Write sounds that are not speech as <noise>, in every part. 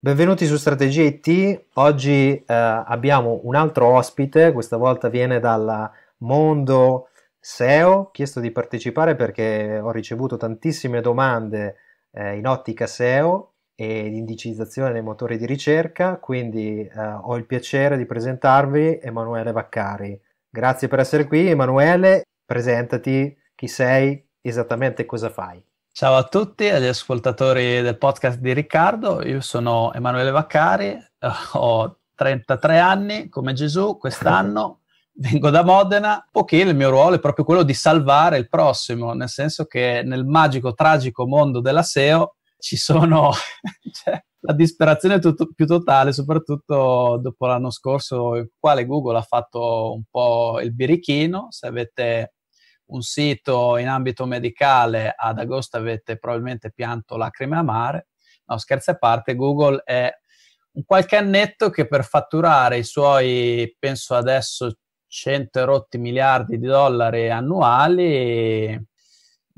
Benvenuti su Strategia IT, oggi eh, abbiamo un altro ospite, questa volta viene dal mondo SEO, ho chiesto di partecipare perché ho ricevuto tantissime domande eh, in ottica SEO e indicizzazione nei motori di ricerca, quindi eh, ho il piacere di presentarvi Emanuele Vaccari. Grazie per essere qui Emanuele, presentati chi sei, esattamente cosa fai. Ciao a tutti, agli ascoltatori del podcast di Riccardo, io sono Emanuele Vaccari, eh, ho 33 anni come Gesù quest'anno, <laughs> vengo da Modena, poiché il mio ruolo è proprio quello di salvare il prossimo, nel senso che nel magico, tragico mondo della SEO ci sono <laughs> cioè, la disperazione tutto, più totale, soprattutto dopo l'anno scorso, il quale Google ha fatto un po' il birichino, se avete un sito in ambito medicale, ad agosto avete probabilmente pianto lacrime amare. No, scherzi a parte, Google è un qualche annetto che per fatturare i suoi, penso adesso, 100 rotti miliardi di dollari annuali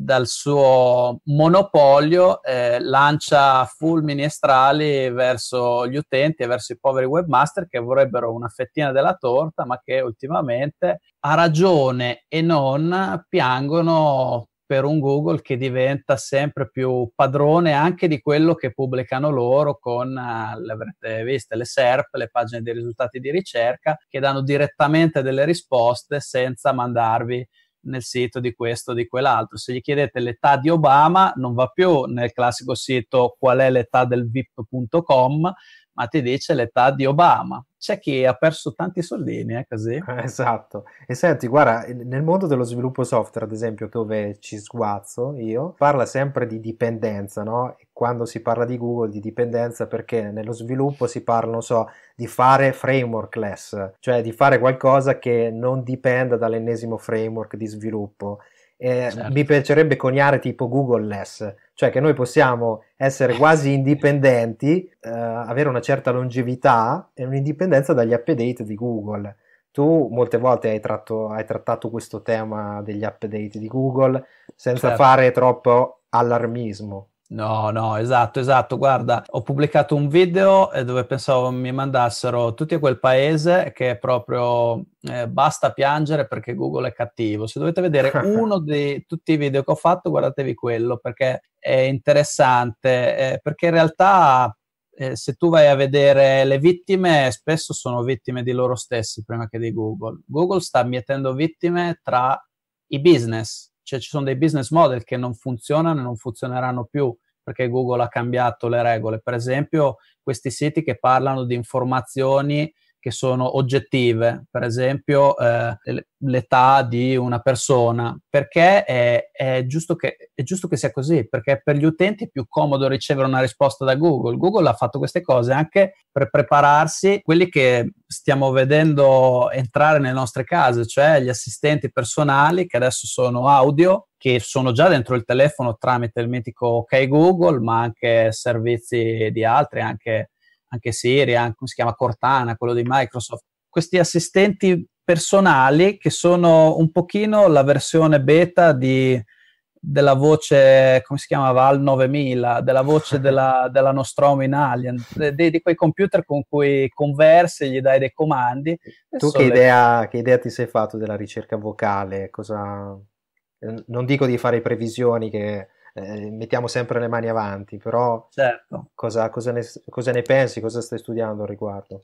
dal suo monopolio eh, lancia fulmini e strali verso gli utenti e verso i poveri webmaster che vorrebbero una fettina della torta, ma che ultimamente a ragione e non piangono per un Google che diventa sempre più padrone anche di quello che pubblicano loro con, eh, l'avrete visto, le SERP, le pagine dei risultati di ricerca, che danno direttamente delle risposte senza mandarvi nel sito di questo o di quell'altro. Se gli chiedete l'età di Obama, non va più nel classico sito qual è l'età del VIP.com, ma ti dice l'età di Obama. C'è chi ha perso tanti soldini, eh, così. <laughs> Esatto. E senti, guarda, nel mondo dello sviluppo software, ad esempio, dove ci sguazzo io, parla sempre di dipendenza, no? quando si parla di Google, di dipendenza, perché nello sviluppo si parla, non so, di fare frameworkless, cioè di fare qualcosa che non dipenda dall'ennesimo framework di sviluppo eh, certo. mi piacerebbe coniare tipo Google S, cioè che noi possiamo essere quasi <laughs> indipendenti, eh, avere una certa longevità e un'indipendenza dagli update di Google. Tu molte volte hai, tratto, hai trattato questo tema degli update di Google senza certo. fare troppo allarmismo. No, no, esatto, esatto. Guarda, ho pubblicato un video eh, dove pensavo mi mandassero tutti a quel paese che è proprio eh, basta piangere perché Google è cattivo. Se dovete vedere <laughs> uno di tutti i video che ho fatto, guardatevi quello perché è interessante, eh, perché in realtà eh, se tu vai a vedere le vittime, spesso sono vittime di loro stessi prima che di Google. Google sta mietendo vittime tra i business cioè ci sono dei business model che non funzionano e non funzioneranno più perché Google ha cambiato le regole. Per esempio questi siti che parlano di informazioni che sono oggettive, per esempio eh, l'età di una persona, perché è, è, giusto che, è, giusto che, sia così, perché per gli utenti è più comodo ricevere una risposta da Google. Google ha fatto queste cose anche per prepararsi quelli che stiamo vedendo entrare nelle nostre case, cioè gli assistenti personali che adesso sono audio, che sono già dentro il telefono tramite il mitico OK Google, ma anche servizi di altri, anche anche Siri, ah, come si chiama Cortana, quello di Microsoft, questi assistenti personali che sono un pochino la versione beta di, della voce, come si chiama, Val 9000, della voce <laughs> della, della Nostromo in Alien, di, di, quei computer con cui conversi, gli dai dei comandi. Tu che idea, che idea ti sei fatto della ricerca vocale? Cosa... Non dico di fare previsioni che eh, mettiamo sempre le mani avanti, però certo. cosa, cosa, ne, cosa, ne, pensi, cosa stai studiando al riguardo?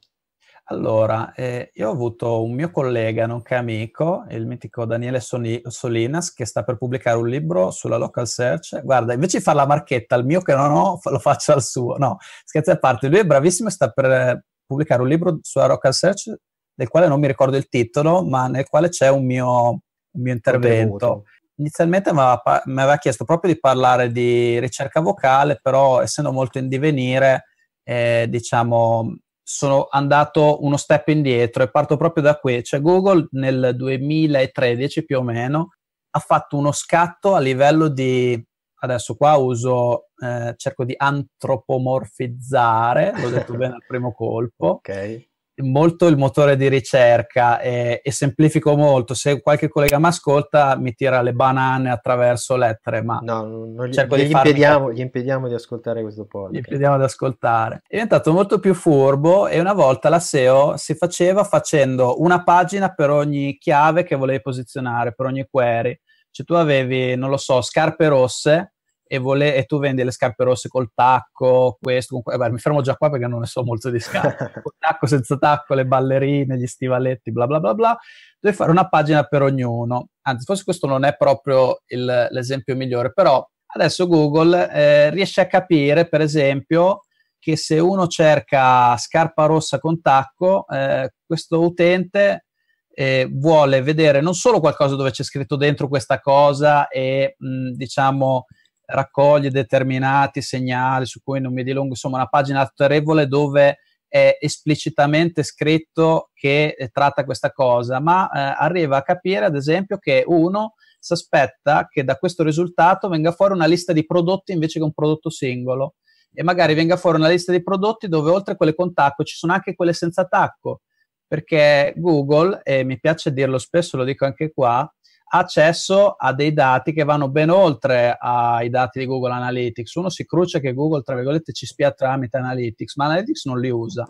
Allora, eh, io ho avuto un mio collega, nonché amico, il mitico Daniele Soni- Solinas, che sta per pubblicare un libro sulla local search. Guarda, invece di fare la marchetta il mio che non ho, lo faccio al suo. No, scherzi a parte, lui è bravissimo e sta per eh, pubblicare un libro sulla local search, del quale non mi ricordo il titolo, ma nel quale c'è un mio, un mio intervento. Contributo Inizialmente mi aveva, mi aveva, chiesto proprio di parlare di ricerca vocale, però essendo molto in divenire, eh, diciamo, sono andato uno step indietro e parto proprio da qui. Cioè Google nel 2013 più o meno ha fatto uno scatto a livello di, adesso qua uso, eh, cerco di antropomorfizzare, l'ho detto <laughs> bene al primo colpo, okay molto il motore di ricerca e, e, semplifico molto. Se qualche collega mi ascolta, mi tira le banane attraverso lettere, ma no, gli, cerco gli di farmi... impediamo, gli impediamo di ascoltare questo podcast. Gli impediamo di ascoltare. È diventato molto più furbo e una volta la SEO si faceva facendo una pagina per ogni chiave che volevi posizionare, per ogni query. Cioè tu avevi, non lo so, scarpe rosse, e, vole- e, tu vendi le scarpe rosse col tacco, questo, con... eh, beh, mi fermo già qua perché non ne so molto di scarpe, <laughs> col tacco, senza tacco, le ballerine, gli stivaletti, bla bla bla bla, devi fare una pagina per ognuno, anzi forse questo non è proprio il, l'esempio migliore, però adesso Google eh, riesce a capire per esempio che se uno cerca scarpa rossa con tacco, eh, questo utente eh, vuole vedere non solo qualcosa dove c'è scritto dentro questa cosa e mh, diciamo raccoglie determinati segnali su cui non mi dilungo, insomma una pagina autorevole dove è esplicitamente scritto che eh, tratta questa cosa, ma eh, arriva a capire ad esempio che uno si aspetta che da questo risultato venga fuori una lista di prodotti invece che un prodotto singolo e magari venga fuori una lista di prodotti dove oltre a quelle con tacco ci sono anche quelle senza tacco, perché Google, e mi piace dirlo spesso, lo dico anche qua, accesso a dei dati che vanno ben oltre ai dati di Google Analytics. Uno si cruce che Google, tra virgolette, ci spia tramite Analytics, ma Analytics non li usa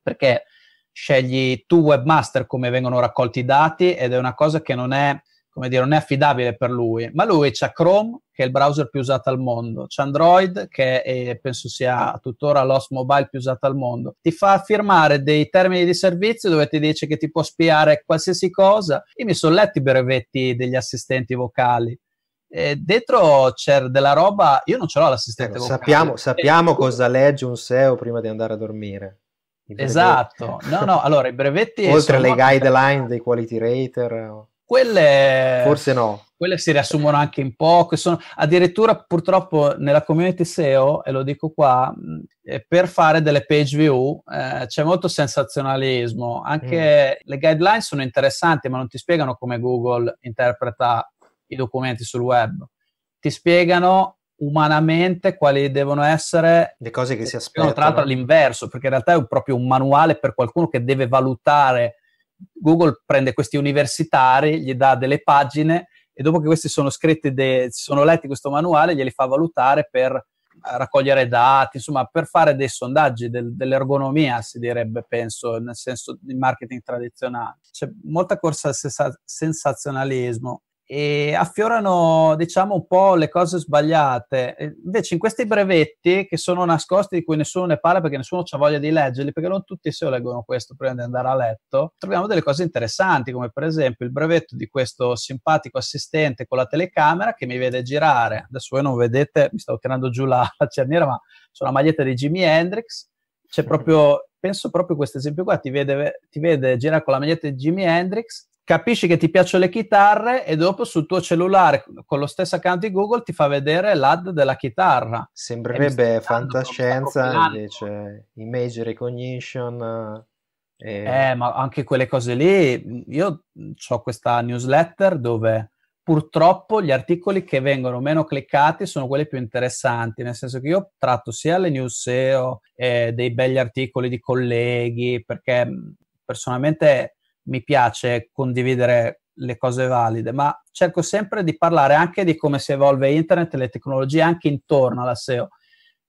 perché scegli tu webmaster come vengono raccolti i dati ed è una cosa che non è come dire, non è affidabile per lui, ma lui c'ha Chrome, che è il browser più usato al mondo, c'ha Android, che è, penso sia tuttora l'host mobile più usato al mondo, ti fa firmare dei termini di servizio dove ti dice che ti può spiare qualsiasi cosa. Io mi sono letto i brevetti degli assistenti vocali, e dentro c'è della roba, io non ce l'ho l'assistente eh, vocale. Sappiamo, eh, sappiamo cosa legge un SEO prima di andare a dormire. Esatto, no, no, allora i brevetti... Oltre alle guideline dei quality rater quelle... Forse no. Quelle si riassumono anche in poco. Sono, addirittura purtroppo nella community SEO, e lo dico qua, eh, per fare delle page view eh, c'è molto sensazionalismo. Anche mm. le guideline sono interessanti, ma non ti spiegano come Google interpreta i documenti sul web. Ti spiegano umanamente quali devono essere le cose che si aspettano. Tra l'altro all'inverso, perché in realtà è proprio un manuale per qualcuno che deve valutare Google prende questi universitari, gli dà delle pagine e dopo che questi sono scritti, de, sono letti questo manuale, glieli fa valutare per eh, raccogliere dati, insomma, per fare dei sondaggi del, dell'ergonomia, si direbbe, penso, nel senso di marketing tradizionale. C'è molta corsa al sensazionalismo e affiorano diciamo un po' le cose sbagliate. Invece in questi brevetti che sono nascosti di cui nessuno ne parla perché nessuno ha voglia di leggerli, perché non tutti se lo leggono questo prima di andare a letto, troviamo delle cose interessanti come per esempio il brevetto di questo simpatico assistente con la telecamera che mi vede girare, adesso voi non vedete, mi stavo tirando giù la, la cerniera ma sono la maglietta di Jimi Hendrix, c'è proprio, penso proprio questo esempio qua, ti vede, ti vede girare con la maglietta di Jimi Hendrix capisci che ti piacciono le chitarre e dopo sul tuo cellulare con lo stesso account di Google ti fa vedere l'ad della chitarra. Sembrerebbe fantascienza invece, image recognition. Eh, e... Eh, ma anche quelle cose lì, io ho questa newsletter dove purtroppo gli articoli che vengono meno cliccati sono quelli più interessanti, nel senso che io tratto sia le news SEO, eh, dei begli articoli di colleghi, perché personalmente mi piace condividere le cose valide, ma cerco sempre di parlare anche di come si evolve internet e le tecnologie anche intorno alla SEO.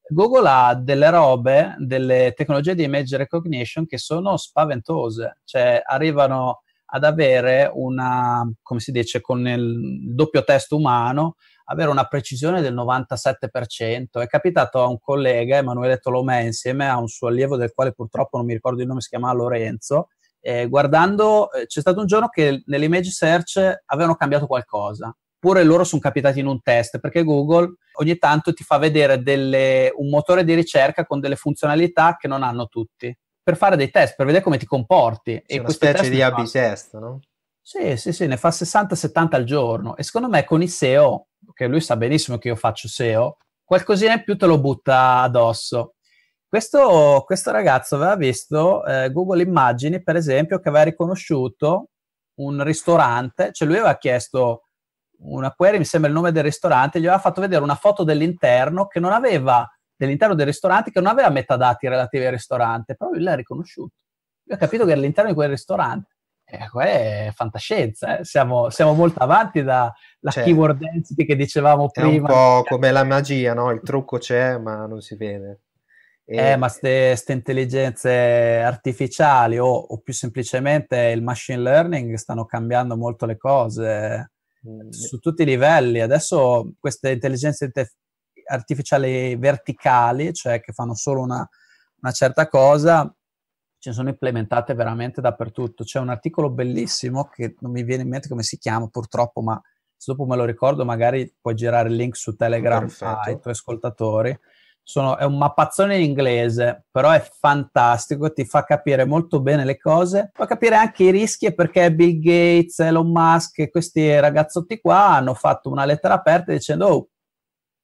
Google ha delle robe, delle tecnologie di image recognition che sono spaventose, cioè arrivano ad avere una, come si dice, con il doppio testo umano, avere una precisione del 97%. È capitato a un collega, Emanuele Tolomè, insieme a un suo allievo del quale purtroppo non mi ricordo il nome, si chiama Lorenzo, eh, guardando, eh, c'è stato un giorno che nell'image search avevano cambiato qualcosa, Pure loro sono capitati in un test, perché Google ogni tanto ti fa vedere delle, un motore di ricerca con delle funzionalità che non hanno tutti, per fare dei test, per vedere come ti comporti. C'è e una specie di a test, no? Sì, sì, sì, ne fa 60-70 al giorno e secondo me con i SEO, che lui sa benissimo che io faccio SEO, qualcosina in più te lo butta addosso. Questo, questo ragazzo aveva visto eh, Google Immagini, per esempio, che aveva riconosciuto un ristorante, cioè lui aveva chiesto una query, mi sembra il nome del ristorante, gli aveva fatto vedere una foto dell'interno che non aveva, dell'interno del ristorante, che non aveva metadati relativi al ristorante, però lui l'ha riconosciuto. Io ho capito che era all'interno di quel ristorante. Eh, è fantascienza, eh? siamo, siamo, molto avanti dalla cioè, keyword density che dicevamo prima. È un po' come la magia, no? Il trucco c'è, ma non si vede. Eh, e... Eh, ma queste intelligenze artificiali o, o, più semplicemente il machine learning stanno cambiando molto le cose mm, su tutti i livelli. Adesso queste intelligenze artificiali verticali, cioè che fanno solo una, una certa cosa, ci sono implementate veramente dappertutto. C'è un articolo bellissimo che non mi viene in mente come si chiama purtroppo, ma se dopo me lo ricordo magari puoi girare il link su Telegram Perfetto. ai tuoi ascoltatori sono, è un mappazzone in inglese, però è fantastico, ti fa capire molto bene le cose, fa capire anche i rischi e perché Bill Gates, Elon Musk e questi ragazzotti qua hanno fatto una lettera aperta dicendo oh,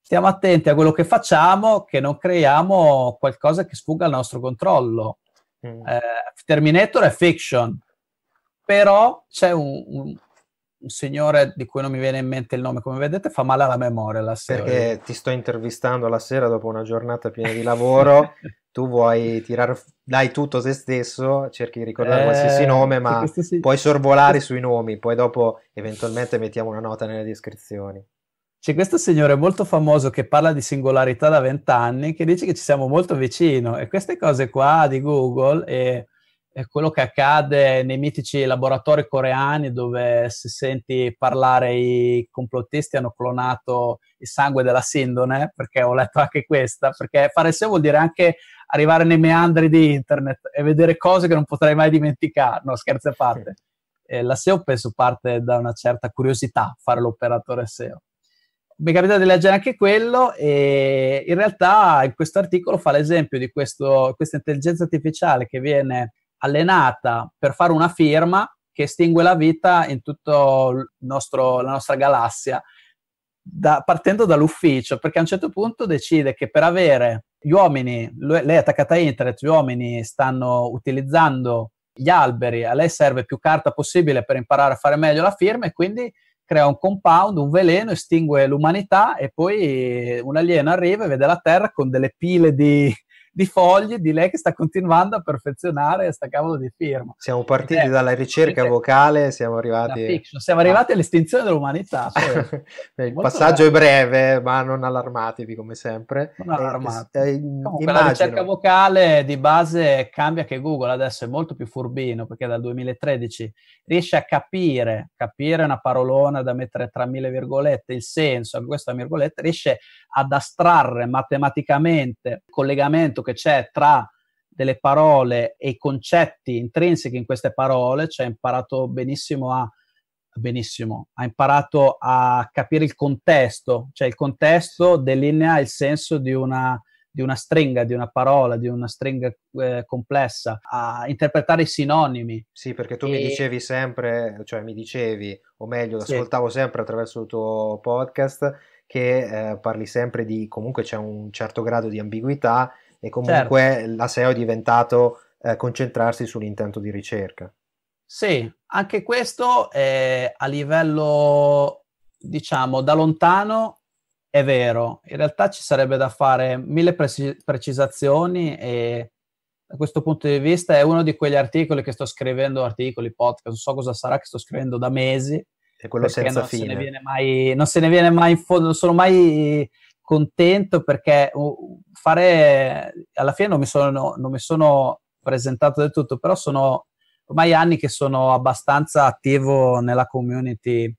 stiamo attenti a quello che facciamo, che non creiamo qualcosa che sfugga al nostro controllo. Mm. Eh, Terminator è fiction, però c'è un, un un signore di cui non mi viene in mente il nome, come vedete, fa male alla memoria la sera. Perché ti sto intervistando la sera dopo una giornata piena di lavoro, <laughs> tu vuoi tirare, dai tutto se stesso, cerchi di ricordare eh, qualsiasi nome, ma sì. puoi sorvolare sui nomi, poi dopo eventualmente mettiamo una nota nelle descrizioni. C'è questo signore molto famoso che parla di singolarità da vent'anni, che dice che ci siamo molto vicino e queste cose qua di Google e è quello che accade nei mitici laboratori coreani dove se senti parlare i complottisti hanno clonato il sangue della sindone, perché ho letto anche questa, perché fare SEO vuol dire anche arrivare nei meandri di internet e vedere cose che non potrei mai dimenticare, no scherzi a parte. Eh, la SEO penso parte da una certa curiosità, fare l'operatore SEO. Mi capita di leggere anche quello e in realtà in questo articolo fa l'esempio di questo, questa intelligenza artificiale che viene allenata per fare una firma che estingue la vita in tutta la nostra galassia, da, partendo dall'ufficio, perché a un certo punto decide che per avere gli uomini, lei è attaccata a internet, gli uomini stanno utilizzando gli alberi, a lei serve più carta possibile per imparare a fare meglio la firma e quindi crea un compound, un veleno, estingue l'umanità e poi un alieno arriva e vede la Terra con delle pile di, di fogli di lei che sta continuando a perfezionare questa cavolo di firma. Siamo partiti è, eh, dalla ricerca vocale, siamo arrivati... Siamo arrivati ah. all'estinzione dell'umanità. Cioè, <laughs> Il passaggio bello. è breve, ma non allarmatevi come sempre. Non allarmatevi. Eh, eh, Comunque, la ricerca vocale di base cambia che Google adesso è molto più furbino perché dal 2013 riesce a capire, capire una parolona da mettere tra mille virgolette, il senso di questa virgolette, riesce ad astrarre matematicamente il collegamento che c'è tra delle parole e i concetti intrinsechi in queste parole, cioè ha imparato benissimo a benissimo, ha imparato a capire il contesto, cioè il contesto delinea il senso di una, di una stringa, di una parola, di una stringa eh, complessa, a interpretare i sinonimi. Sì, perché tu e... mi dicevi sempre, cioè mi dicevi, o meglio, sì. ascoltavo sempre attraverso il tuo podcast, che eh, parli sempre di comunque c'è un certo grado di ambiguità e comunque certo. la SEO è diventato eh, concentrarsi sull'intento di ricerca. Sì, anche questo è, a livello, diciamo, da lontano è vero. In realtà ci sarebbe da fare mille preci- precisazioni e da questo punto di vista è uno di quegli articoli che sto scrivendo, articoli, podcast, non so cosa sarà che sto scrivendo da mesi. E quello senza non fine. Se mai, non se ne viene mai in fondo, non sono mai contento perché fare, alla fine non mi sono, non mi sono presentato del tutto, però sono ormai anni che sono abbastanza attivo nella community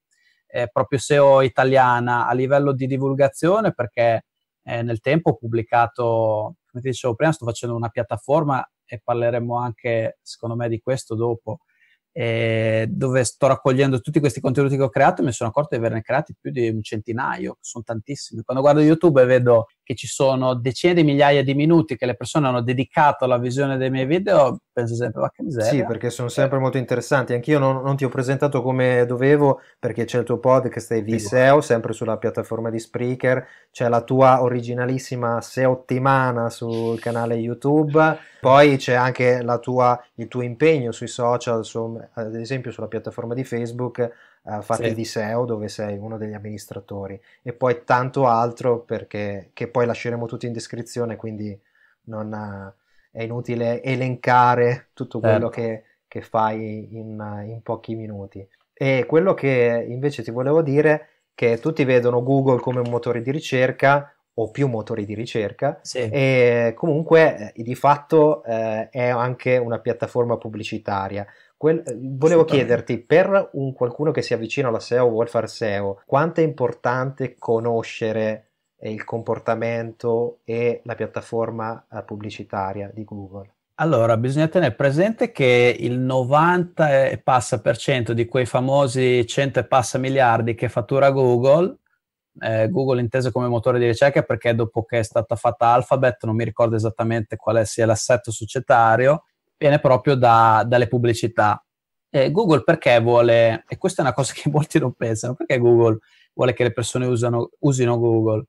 eh, proprio SEO italiana a livello di divulgazione perché eh, nel tempo ho pubblicato, come ti dicevo prima, sto facendo una piattaforma e parleremo anche secondo me di questo dopo, eh, dove sto raccogliendo tutti questi contenuti che ho creato e mi sono accorto di averne creati più di un centinaio, sono tantissimi. Quando guardo YouTube e vedo che ci sono decine di migliaia di minuti che le persone hanno dedicato alla visione dei miei video, penso sempre, a che miseria. Sì, perché sono eh. sempre molto interessanti. Anch'io non, non ti ho presentato come dovevo, perché c'è il tuo podcast di VSEO, sempre sulla piattaforma di Spreaker, c'è la tua originalissima SEOttimana sul canale YouTube, poi c'è anche tua, il tuo impegno sui social, su, ad esempio sulla piattaforma di Facebook, uh, fatti sì. di SEO dove sei uno degli amministratori e poi tanto altro perché, che poi lasceremo tutto in descrizione quindi non, uh, è inutile elencare tutto quello sì. Certo. che, che, fai in, in pochi minuti. E quello che invece ti volevo dire che tutti vedono Google come un motore di ricerca o più motori di ricerca sì. e comunque eh, di fatto eh, è anche una piattaforma pubblicitaria Quel, eh, volevo chiederti, per un qualcuno che si avvicina alla SEO o vuole fare SEO, quanto è importante conoscere eh, il comportamento e la piattaforma eh, pubblicitaria di Google? Allora, bisogna tenere presente che il 90 e passa per cento di quei famosi 100 e passa miliardi che fattura Google, eh, Google inteso come motore di ricerca perché dopo che è stata fatta Alphabet, non mi ricordo esattamente quale sia l'assetto societario, viene proprio da, dalle pubblicità. Eh, Google perché vuole, e questa è una cosa <laughs> che molti non pensano, perché Google vuole che le persone usano, usino Google?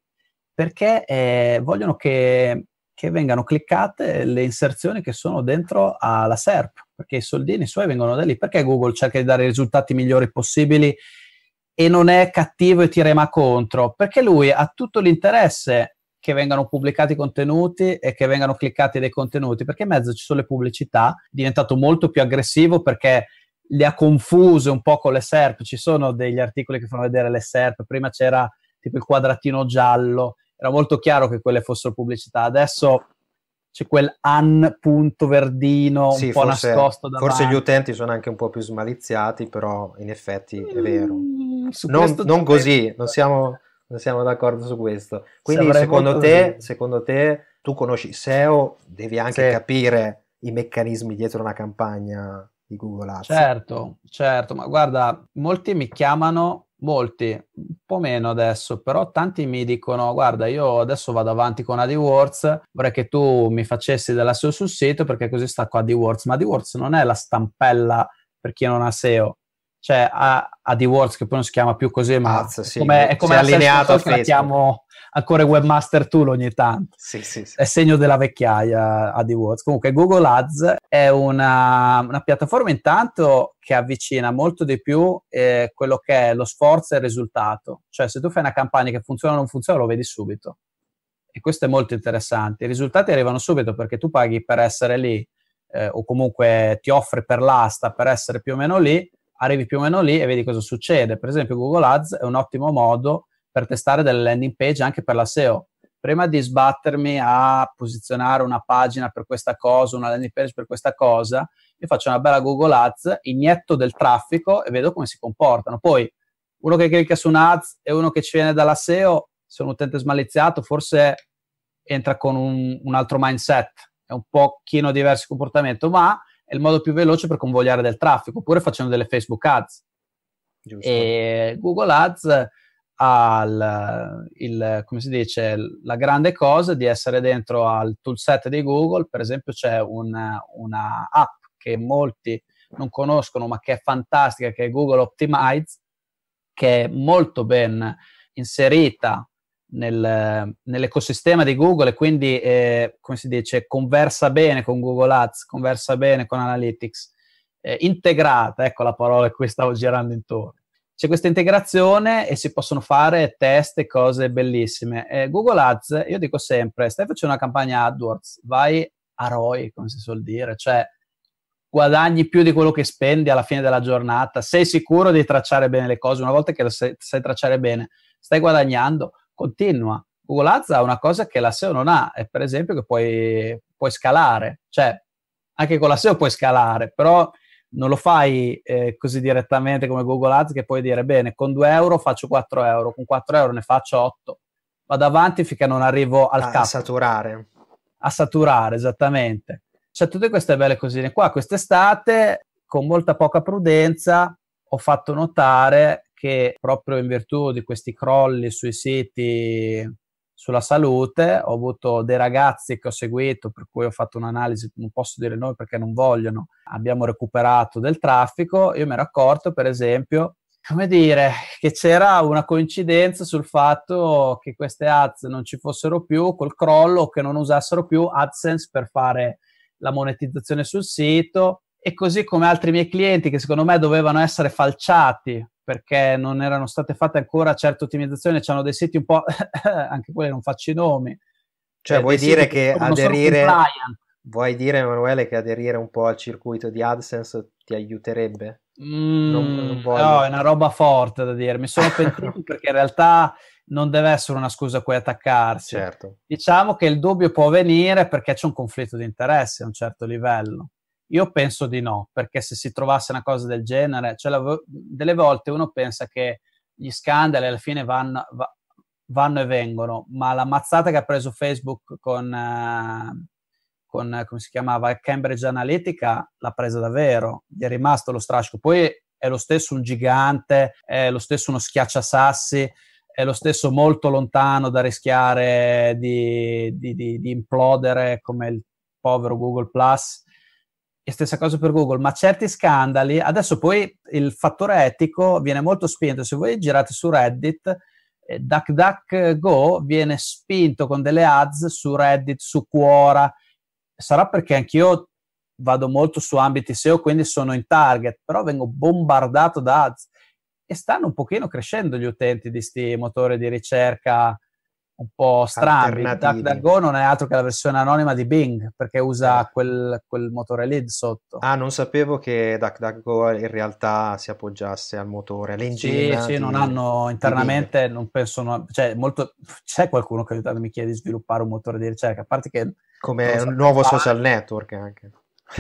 Perché eh, vogliono che, che, vengano cliccate le inserzioni che sono dentro alla SERP, perché i soldini suoi vengono da lì, perché Google cerca di dare i risultati migliori possibili e non è cattivo e ti rema contro, perché lui ha tutto l'interesse che vengano pubblicati contenuti e che vengano cliccati dei contenuti, perché in mezzo ci sono le pubblicità, è diventato molto più aggressivo perché le ha confuse un po' con le SERP, ci sono degli articoli che fanno vedere le SERP, prima c'era tipo il quadratino giallo, era molto chiaro che quelle fossero pubblicità, adesso c'è quel an punto verdino sì, un po' forse, nascosto davanti. Forse gli utenti sono anche un po' più smaliziati, però in effetti è vero. Mm, non, non così, non siamo siamo d'accordo su questo. Quindi secondo te, secondo te, tu conosci SEO, devi anche sì. capire i meccanismi dietro una campagna di Google Ads. Certo, certo, ma guarda, molti mi chiamano, molti, un po' meno adesso, però tanti mi dicono, guarda, io adesso vado avanti con AdWords, vorrei che tu mi facessi della SEO sul sito perché così sta qua AdWords, ma AdWords non è la stampella per chi non ha SEO cioè a, a The Words, che poi non si chiama più così, ma Azza, sì. come, è come allineato a Facebook. chiamo ancora Webmaster Tool ogni tanto. Sì, sì, sì. È segno della vecchiaia a The Words. Comunque Google Ads è una, una piattaforma intanto che avvicina molto di più eh, quello che è lo sforzo e il risultato. Cioè se tu fai una campagna che funziona o non funziona lo vedi subito. E questo è molto interessante. I risultati arrivano subito perché tu paghi per essere lì eh, o comunque ti offri per l'asta per essere più o meno lì arrivi più o meno lì e vedi cosa succede. Per esempio Google Ads è un ottimo modo per testare delle landing page anche per la SEO. Prima di sbattermi a posizionare una pagina per questa cosa, una landing page per questa cosa, io faccio una bella Google Ads, inietto del traffico e vedo come si comportano. Poi uno che clicca su un ads e uno che ci viene dalla SEO, se un utente smaliziato, forse entra con un, un altro mindset, è un pochino diverso il comportamento, ma è il modo più veloce per convogliare del traffico, oppure facendo delle Facebook Ads. Giusto. E Google Ads ha il, il, come si dice, la grande cosa di essere dentro al toolset di Google, per esempio c'è un, una app che molti non conoscono ma che è fantastica, che è Google Optimize, che è molto ben inserita nel, nell'ecosistema di Google e quindi, eh, come si dice, conversa bene con Google Ads, conversa bene con Analytics, eh, integrata, ecco la parola a cui stavo girando intorno. C'è questa integrazione e si possono fare test e cose bellissime. Eh, Google Ads, io dico sempre, stai facendo una campagna AdWords, vai a ROI, come si suol dire, cioè guadagni più di quello che spendi alla fine della giornata, sei sicuro di tracciare bene le cose, una volta che sai, sai tracciare bene, stai guadagnando, continua. Google Ads ha una cosa che la SEO non ha, è per esempio che puoi, puoi scalare, cioè anche con la SEO puoi scalare, però non lo fai eh, così direttamente come Google Ads che puoi dire bene, con 2 euro faccio 4 euro, con 4 euro ne faccio 8, vado avanti finché non arrivo al a, capo. A saturare. A saturare, esattamente. Cioè tutte queste belle cosine qua, quest'estate con molta poca prudenza ho fatto notare che proprio in virtù di questi crolli sui siti sulla salute, ho avuto dei ragazzi che ho seguito, per cui ho fatto un'analisi, non posso dire noi perché non vogliono, abbiamo recuperato del traffico, io mi ero accorto per esempio, come dire, che c'era una coincidenza sul fatto che queste ads non ci fossero più col crollo, che non usassero più AdSense per fare la monetizzazione sul sito, e così come altri miei clienti che secondo me dovevano essere falciati perché non erano state fatte ancora certe ottimizzazioni, c'erano dei siti un po', <laughs> anche quelli non faccio i nomi. Cioè eh, vuoi dire che aderire, vuoi dire Emanuele che aderire un po' al circuito di AdSense ti aiuterebbe? Mm, non, non no, è una roba forte da dire, mi sono <laughs> pentito perché in realtà non deve essere una scusa a cui attaccarsi. Certo. Diciamo che il dubbio può venire perché c'è un conflitto di interessi a un certo livello io penso di no, perché se si trovasse una cosa del genere, cioè la, delle volte uno pensa che gli scandali alla fine vanno, va, vanno e vengono, ma la mazzata che ha preso Facebook con, eh, con come si chiamava, Cambridge Analytica, l'ha presa davvero, gli è rimasto lo strascico. Poi è lo stesso un gigante, è lo stesso uno schiacciasassi, è lo stesso molto lontano da rischiare di, di, di, di implodere come il povero Google Plus e stessa cosa per Google, ma certi scandali, adesso poi il fattore etico viene molto spinto, se voi girate su Reddit, eh, DuckDuckGo viene spinto con delle ads su Reddit, su Quora, sarà perché anch'io vado molto su ambiti SEO, quindi sono in target, però vengo bombardato da ads e stanno un pochino crescendo gli utenti di questi motori di ricerca un po' strani. DuckDuckGo non è altro che la versione anonima di Bing perché usa ah. quel, quel, motore lì sotto. Ah, non sapevo che DuckDuckGo in realtà si appoggiasse al motore, all'engine. Sì, sì, non hanno internamente, non penso, no, cioè molto, c'è qualcuno che ha mi chiede di sviluppare un motore di ricerca, a parte che... Come un nuovo fare. social network anche.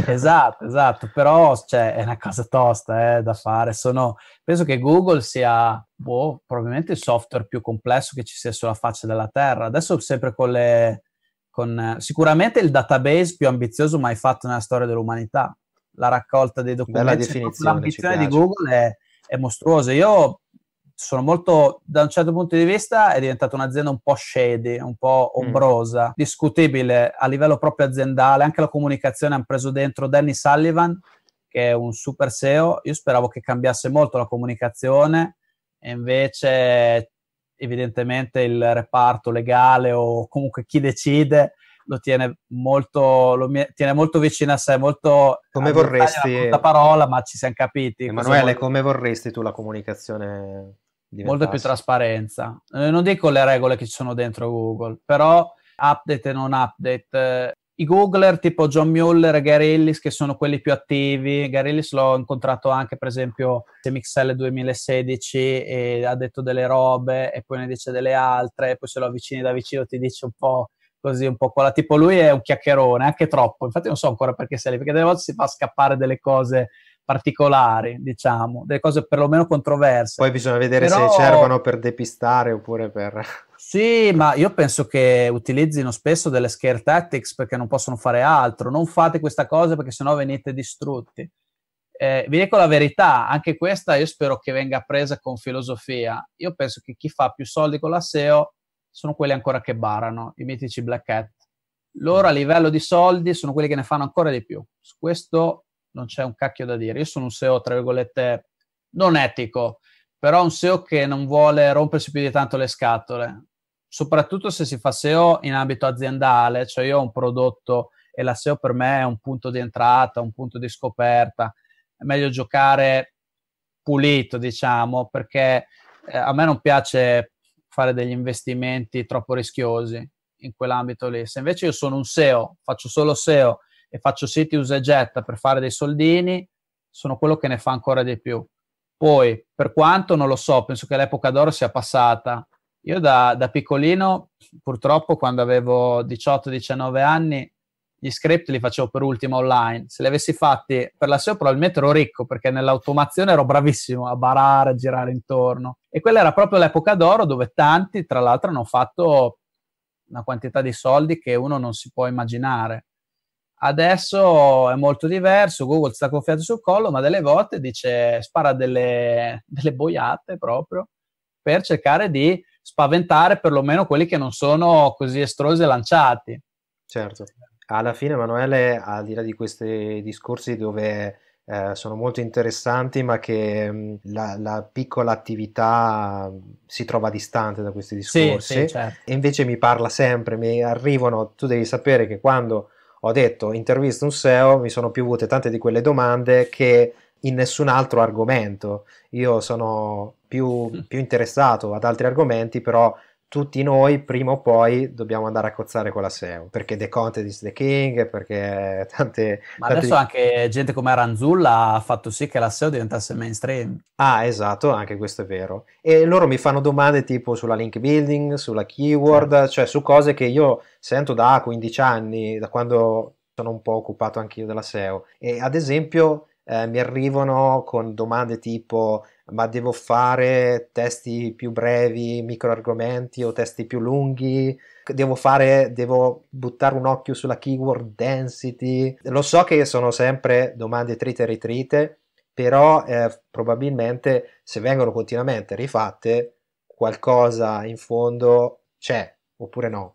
Esatto, esatto, però cioè, è una cosa tosta eh, da fare. Sono, penso che Google sia boh, probabilmente il software più complesso che ci sia sulla faccia della Terra. Adesso sempre con le... Con, sicuramente il database più ambizioso mai fatto nella storia dell'umanità. La raccolta dei documenti, l'ambizione di Google è, è mostruosa. Io sono molto, da un certo punto di vista, è diventata un'azienda un po' shady, un po' mm. ombrosa, mm. discutibile a livello proprio aziendale, anche la comunicazione hanno preso dentro Danny Sullivan, che è un super SEO, io speravo che cambiasse molto la comunicazione, e invece evidentemente il reparto legale o comunque chi decide lo tiene molto, lo mie- tiene molto vicino a sé, molto come vorresti. La parola, ma ci siamo capiti. Emanuele, come vorresti tu la comunicazione molta più trasparenza. Eh, non dico le regole che ci sono dentro Google, però update e non update. Eh, I googler tipo John Mueller e Garellis, che sono quelli più attivi, Garellis l'ho incontrato anche per esempio SemiXL 2016 e ha detto delle robe e poi ne dice delle altre, e poi se lo avvicini da vicino ti dice un po' così, un po' quella. Tipo lui è un chiacchierone, anche troppo, infatti non so ancora perché sei lì, perché delle volte si fa scappare delle cose particolari, diciamo, delle cose perlomeno controverse. Poi bisogna vedere Però... se servono per depistare oppure per... <laughs> Sì, ma io penso che utilizzino spesso delle scare tactics perché non possono fare altro. Non fate questa cosa perché sennò venite distrutti. Eh, vi dico la verità, anche questa io spero che venga presa con filosofia. Io penso che chi fa più soldi con la SEO sono quelli ancora che barano, i mitici black hat. Loro a livello di soldi sono quelli che ne fanno ancora di più. Su questo non c'è un cacchio da dire. Io sono un SEO, tra virgolette, non etico, però un SEO che non vuole rompersi più di tanto le scatole, soprattutto se si fa SEO in ambito aziendale, cioè io ho un prodotto e la SEO per me è un punto di entrata, un punto di scoperta, è meglio giocare pulito, diciamo, perché eh, a me non piace fare degli investimenti troppo rischiosi in quell'ambito lì. Se invece io sono un SEO, faccio solo SEO e faccio siti usa e getta per fare dei soldini, sono quello che ne fa ancora di più. Poi, per quanto non lo so, penso che l'epoca d'oro sia passata. Io da, da piccolino, purtroppo, quando avevo 18-19 anni, gli script li facevo per ultimo online. Se li avessi fatti per la SEO probabilmente ero ricco perché nell'automazione ero bravissimo a barare, a girare intorno. E quella era proprio l'epoca d'oro dove tanti, tra l'altro, hanno fatto una quantità di soldi che uno non si può immaginare. Adesso è molto diverso, Google sta confiato sul collo, ma delle volte dice, spara delle, <laughs> delle boiate proprio per cercare di spaventare perlomeno quelli che non sono così estrosi e lanciati. Certo. Alla fine, Emanuele, al di là di questi discorsi dove eh, sono molto interessanti, ma che mh, mm, la, la, piccola attività mm, si trova distante da questi discorsi. Sì, sì, certo. E invece mi parla sempre, mi arrivano, tu devi sapere che quando ho detto intervista un SEO, mi sono piovute tante di quelle domande che in nessun altro argomento. Io sono più, <laughs> più interessato ad altri argomenti, però tutti noi prima o poi dobbiamo andare a cozzare con la SEO perché The Content is the King, perché tante. Ma tante... adesso anche gente come Aranzulla ha fatto sì che la SEO diventasse mainstream. Ah, esatto, anche questo è vero. E loro mi fanno domande tipo sulla link building, sulla keyword, sì. cioè su cose che io sento da 15 anni, da quando sono un po' occupato anch'io della SEO. E ad esempio eh, mi arrivano con domande tipo ma devo fare testi più brevi, micro argomenti o testi più lunghi? Devo fare, devo buttare un occhio sulla keyword density? Lo so che sono sempre domande trite e ritrite, però eh, probabilmente se vengono continuamente rifatte qualcosa in fondo c'è oppure no.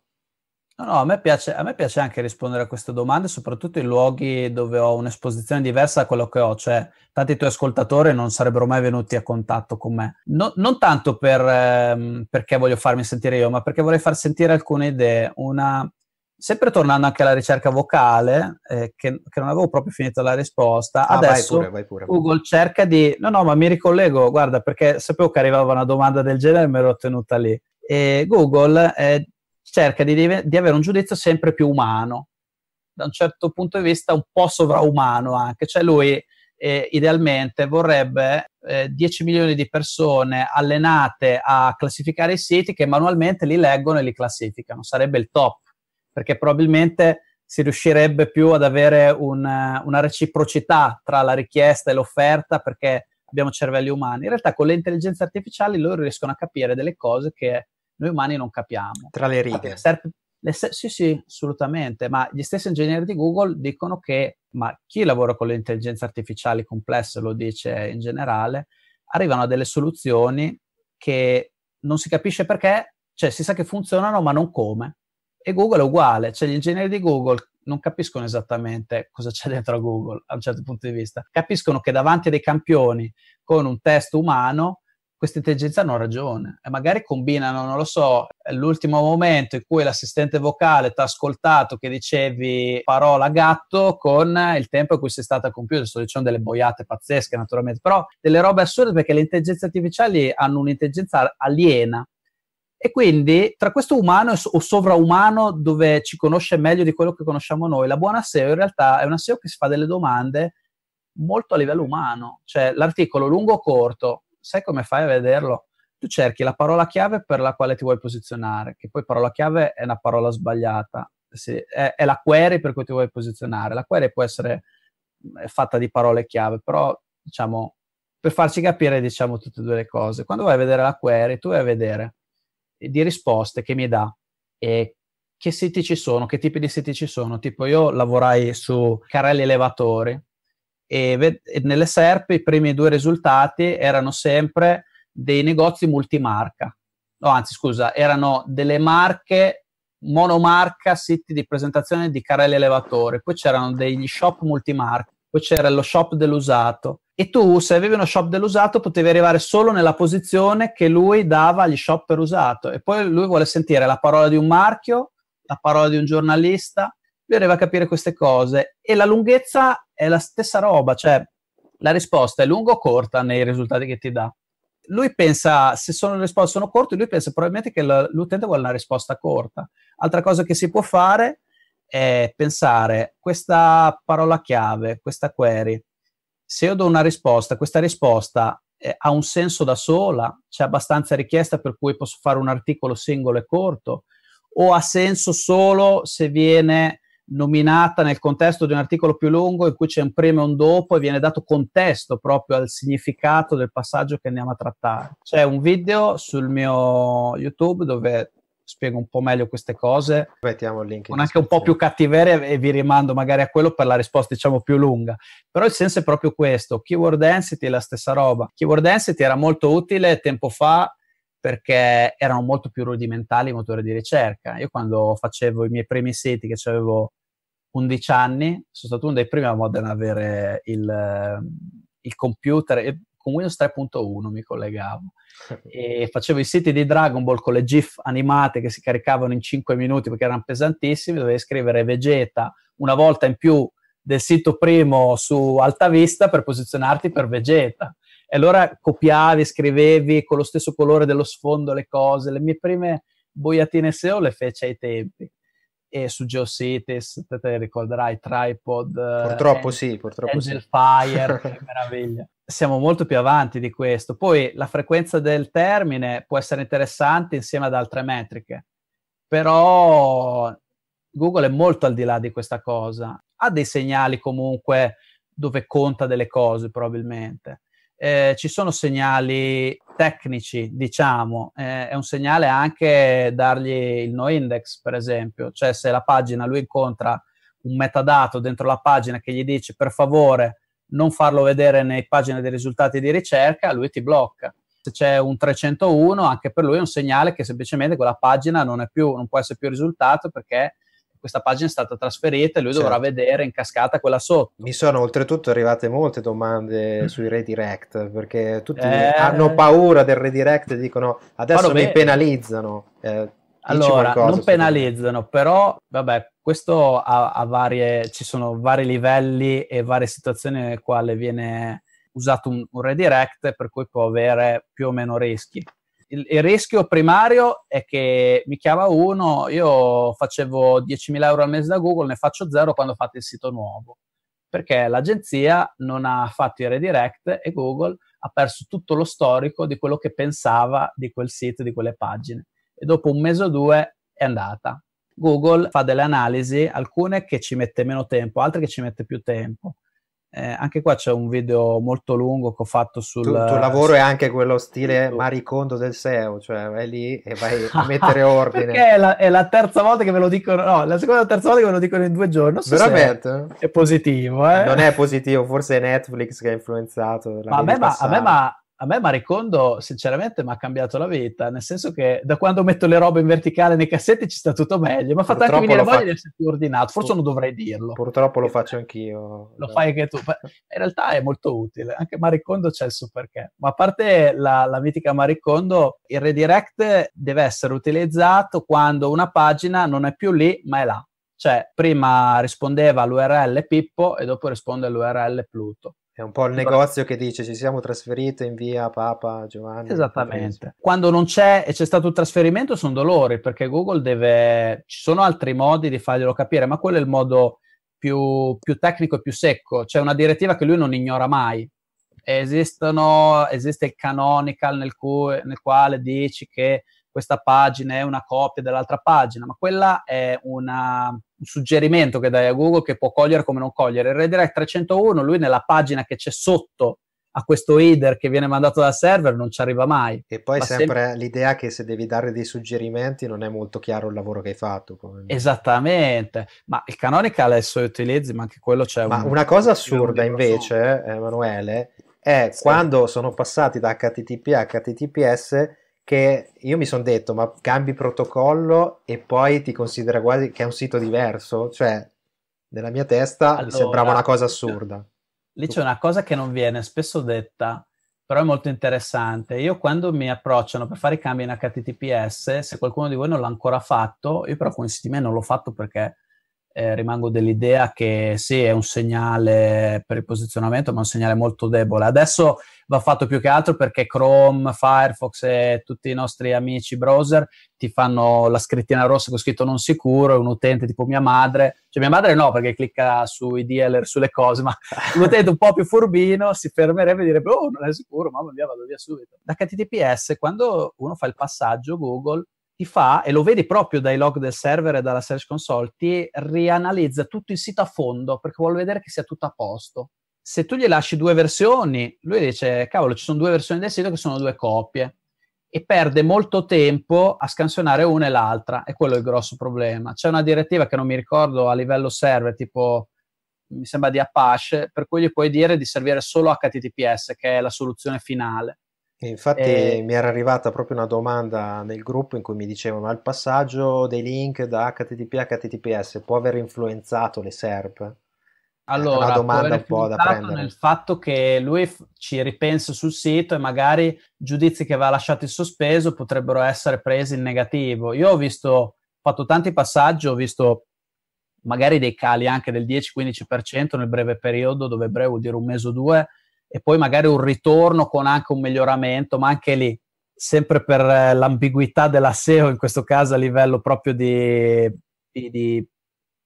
No, no, a me, piace, a me piace anche rispondere a queste domande, soprattutto in luoghi dove ho un'esposizione diversa da quello che ho, cioè tanti tuoi ascoltatori non sarebbero mai venuti a contatto con me. No, non tanto per, ehm, perché voglio farmi sentire io, ma perché vorrei far sentire alcune idee. Una, sempre tornando anche alla ricerca vocale, eh, che, che, non avevo proprio finito la risposta, ah, adesso vai pure, vai pure. Google cerca di... No, no, ma mi ricollego, guarda, perché sapevo che arrivava una domanda del genere e me l'ho tenuta lì. E Google eh, cerca di, deve, di avere un giudizio sempre più umano, da un certo punto di vista un po' sovraumano anche, cioè lui eh, idealmente vorrebbe eh, 10 milioni di persone allenate a classificare i siti che manualmente li leggono e li classificano, sarebbe il top, perché probabilmente si riuscirebbe più ad avere un, una reciprocità tra la richiesta e l'offerta perché abbiamo cervelli umani. In realtà con le intelligenze artificiali loro riescono a capire delle cose che noi umani non capiamo. Tra le righe. Le, sì, sì, assolutamente, ma gli stessi ingegneri di Google dicono che, ma chi lavora con le intelligenze artificiali complesse lo dice in generale, arrivano a delle soluzioni che non si capisce perché, cioè si sa che funzionano ma non come. E Google è uguale, cioè gli ingegneri di Google non capiscono esattamente cosa c'è dentro Google a un certo punto di vista, capiscono che davanti a dei campioni con un test umano queste intelligenza hanno ragione e magari combinano, non lo so, l'ultimo momento in cui l'assistente vocale ti ha ascoltato che dicevi parola gatto con il tempo in cui sei stata al computer, sto dicendo delle boiate pazzesche naturalmente, però delle robe assurde perché le intelligenze artificiali hanno un'intelligenza aliena e quindi tra questo umano o sovraumano dove ci conosce meglio di quello che conosciamo noi, la buona SEO in realtà è una SEO che si fa delle domande molto a livello umano, cioè l'articolo lungo o corto, sai come fai a vederlo? Tu cerchi la parola chiave per la quale ti vuoi posizionare, che poi parola chiave è una parola sbagliata, sì, è, è, la query per cui ti vuoi posizionare. La query può essere fatta di parole chiave, però diciamo, per farci capire diciamo tutte e due le cose. Quando vai a vedere la query, tu vai a vedere eh, di risposte che mi dà e che siti ci sono, che tipi di siti ci sono. Tipo io lavorai su carrelli elevatori e, ved- e nelle SERP i primi due risultati erano sempre dei negozi multimarca, no anzi scusa, erano delle marche monomarca, siti di presentazione di carrelli elevatori, poi c'erano degli shop multimarca, poi c'era lo shop dell'usato e tu se avevi uno shop dell'usato potevi arrivare solo nella posizione che lui dava agli shop per usato e poi lui vuole sentire la parola di un marchio, la parola di un giornalista, bisognava capire queste cose e la lunghezza è la stessa roba, cioè la risposta è lunga o corta nei risultati che ti dà. Lui pensa, se sono risposte sono corte, lui pensa probabilmente che l'utente vuole una risposta corta. Altra cosa che si può fare è pensare questa parola chiave, questa query, se io do una risposta, questa risposta eh, ha un senso da sola, c'è abbastanza richiesta per cui posso fare un articolo singolo e corto, o ha senso solo se viene nominata nel contesto di un articolo più lungo in cui c'è un prima e un dopo e viene dato contesto proprio al significato del passaggio che andiamo a trattare. C'è un video sul mio YouTube dove spiego un po' meglio queste cose, mettiamo il link con anche un po' più cattiveria e vi rimando magari a quello per la risposta diciamo più lunga, però il senso è proprio questo, keyword density è la stessa roba, keyword density era molto utile tempo fa perché erano molto più rudimentali i motori di ricerca. Io quando facevo i miei primi siti che avevo 11 anni, sono stato uno dei primi a Modena ad avere il, il computer e con Windows 3.1 mi collegavo <laughs> e facevo i siti di Dragon Ball con le GIF animate che si caricavano in 5 minuti perché erano pesantissimi, dovevi scrivere Vegeta una volta in più del sito primo su Alta Vista per posizionarti per Vegeta. E allora copiavi, scrivevi con lo stesso colore dello sfondo le cose. Le mie prime boiatine SEO le fece ai tempi e su Geocities, te, te ricorderai, Tripod, purtroppo eh, sì, purtroppo Angel sì. Fire, che <laughs> meraviglia. Siamo molto più avanti di questo. Poi la frequenza del termine può essere interessante insieme ad altre metriche, però Google è molto al di là di questa cosa. Ha dei segnali comunque dove conta delle cose probabilmente eh, ci sono segnali tecnici, diciamo, eh, è un segnale anche dargli il no index, per esempio, cioè se la pagina lui incontra un metadato dentro la pagina che gli dice per favore non farlo vedere nei pagine dei risultati di ricerca, lui ti blocca. Se c'è un 301, anche per lui è un segnale che semplicemente quella pagina non, più, non può essere più risultato perché questa pagina è stata trasferita e lui certo. dovrà vedere in cascata quella sotto. Mi sono oltretutto arrivate molte domande mm. sui redirect perché tutti eh... hanno paura del redirect e dicono adesso Vado mi bene. penalizzano. Eh, allora, qualcosa, non penalizzano, però vabbè, questo ha, ha varie, ci sono vari livelli e varie situazioni nelle quali viene usato un, un redirect per cui può avere più o meno rischi il, il, rischio primario è che mi chiama uno, io facevo 10.000 euro al mese da Google, ne faccio zero quando fate il sito nuovo, perché l'agenzia non ha fatto i redirect e Google ha perso tutto lo storico di quello che pensava di quel sito, di quelle pagine. E dopo un mese o due è andata. Google fa delle analisi, alcune che ci mette meno tempo, altre che ci mette più tempo. Eh, anche qua c'è un video molto lungo che ho fatto sul... Il tuo lavoro eh, è anche quello stile maricondo del SEO, cioè vai lì e vai a <laughs> mettere ordine. Perché è la, è la, terza volta che me lo dicono, no, la seconda o terza volta che me lo dicono in due giorni. So Veramente? È, positivo, eh? Non è positivo, forse è Netflix che ha influenzato. Ma a me, ma, a me ma a me Maricondo sinceramente mi ha cambiato la vita, nel senso che da quando metto le robe in verticale nei cassetti ci sta tutto meglio, ma ha fatto anche venire voglia fa... di essere più ordinato, forse non dovrei dirlo. Purtroppo lo eh, faccio anch'io. Lo fai anche tu, in realtà è molto utile, anche Maricondo c'è il suo perché, ma a parte la, la mitica Maricondo, il redirect deve essere utilizzato quando una pagina non è più lì ma è là. Cioè, prima rispondeva all'URL Pippo e dopo risponde all'URL Pluto è un po' il negozio che dice ci siamo trasferiti in via Papa Giovanni. Esattamente. Quando non c'è e c'è stato il trasferimento sono dolori perché Google deve... Ci sono altri modi di farglielo capire, ma quello è il modo più, più tecnico e più secco. C'è una direttiva che lui non ignora mai. Esistono, esiste il canonical nel, cui, nel quale dici che questa pagina è una copia dell'altra pagina, ma quella è una, un suggerimento che dai a Google che può cogliere come non cogliere. Il redirect 301, lui nella pagina che c'è sotto a questo header che viene mandato dal server non ci arriva mai. E poi sempre, sempre l'idea che se devi dare dei suggerimenti non è molto chiaro il lavoro che hai fatto. Come... Esattamente, ma il Canonical adesso lo utilizzi, ma anche quello c'è ma un... una cosa assurda invece, eh, Emanuele, è sì. quando sono passati da HTTP a HTTPS che io mi sono detto, ma cambi protocollo e poi ti considera quasi che è un sito diverso? Cioè, nella mia testa allora, mi sembrava una cosa assurda. Lì c'è una cosa che non viene spesso detta, però è molto interessante. Io quando mi approcciano per fare i cambi in HTTPS, se qualcuno di voi non l'ha ancora fatto, io però con il sito di me non l'ho fatto perché eh, rimango dell'idea che sì, è un segnale per il posizionamento, ma è un segnale molto debole. Adesso va fatto più che altro perché Chrome, Firefox e tutti i nostri amici browser ti fanno la scrittina rossa con scritto non sicuro, un utente tipo mia madre, cioè mia madre no perché clicca sui dealer, sulle cose, ma <laughs> un utente un po' più furbino si fermerebbe e direbbe oh non è sicuro, mamma mia vado via subito. Da HTTPS quando uno fa il passaggio Google ti fa, e lo vedi proprio dai log del server e dalla Search Console, ti rianalizza tutto il sito a fondo perché vuole vedere che sia tutto a posto. Se tu gli lasci due versioni, lui dice, cavolo, ci sono due versioni del sito che sono due copie e perde molto tempo a scansionare una e l'altra, e quello è il grosso problema. C'è una direttiva che non mi ricordo a livello server, tipo mi sembra di Apache, per cui gli puoi dire di servire solo HTTPS, che è la soluzione finale. E infatti e... Eh, mi era arrivata proprio una domanda nel gruppo in cui mi dicevano ma il passaggio dei link da HTTP a HTTPS può aver influenzato le SERP? Allora, una domanda un po' da prendere. Nel fatto che lui f- ci ripensa sul sito e magari giudizi che va lasciato in sospeso potrebbero essere presi in negativo. Io ho visto, ho fatto tanti passaggi, ho visto magari dei cali anche del 10-15% nel breve periodo, dove breve vuol dire un mese o due, e poi magari un ritorno con anche un miglioramento, ma anche lì, sempre per eh, l'ambiguità della SEO, in questo caso a livello proprio di, di, di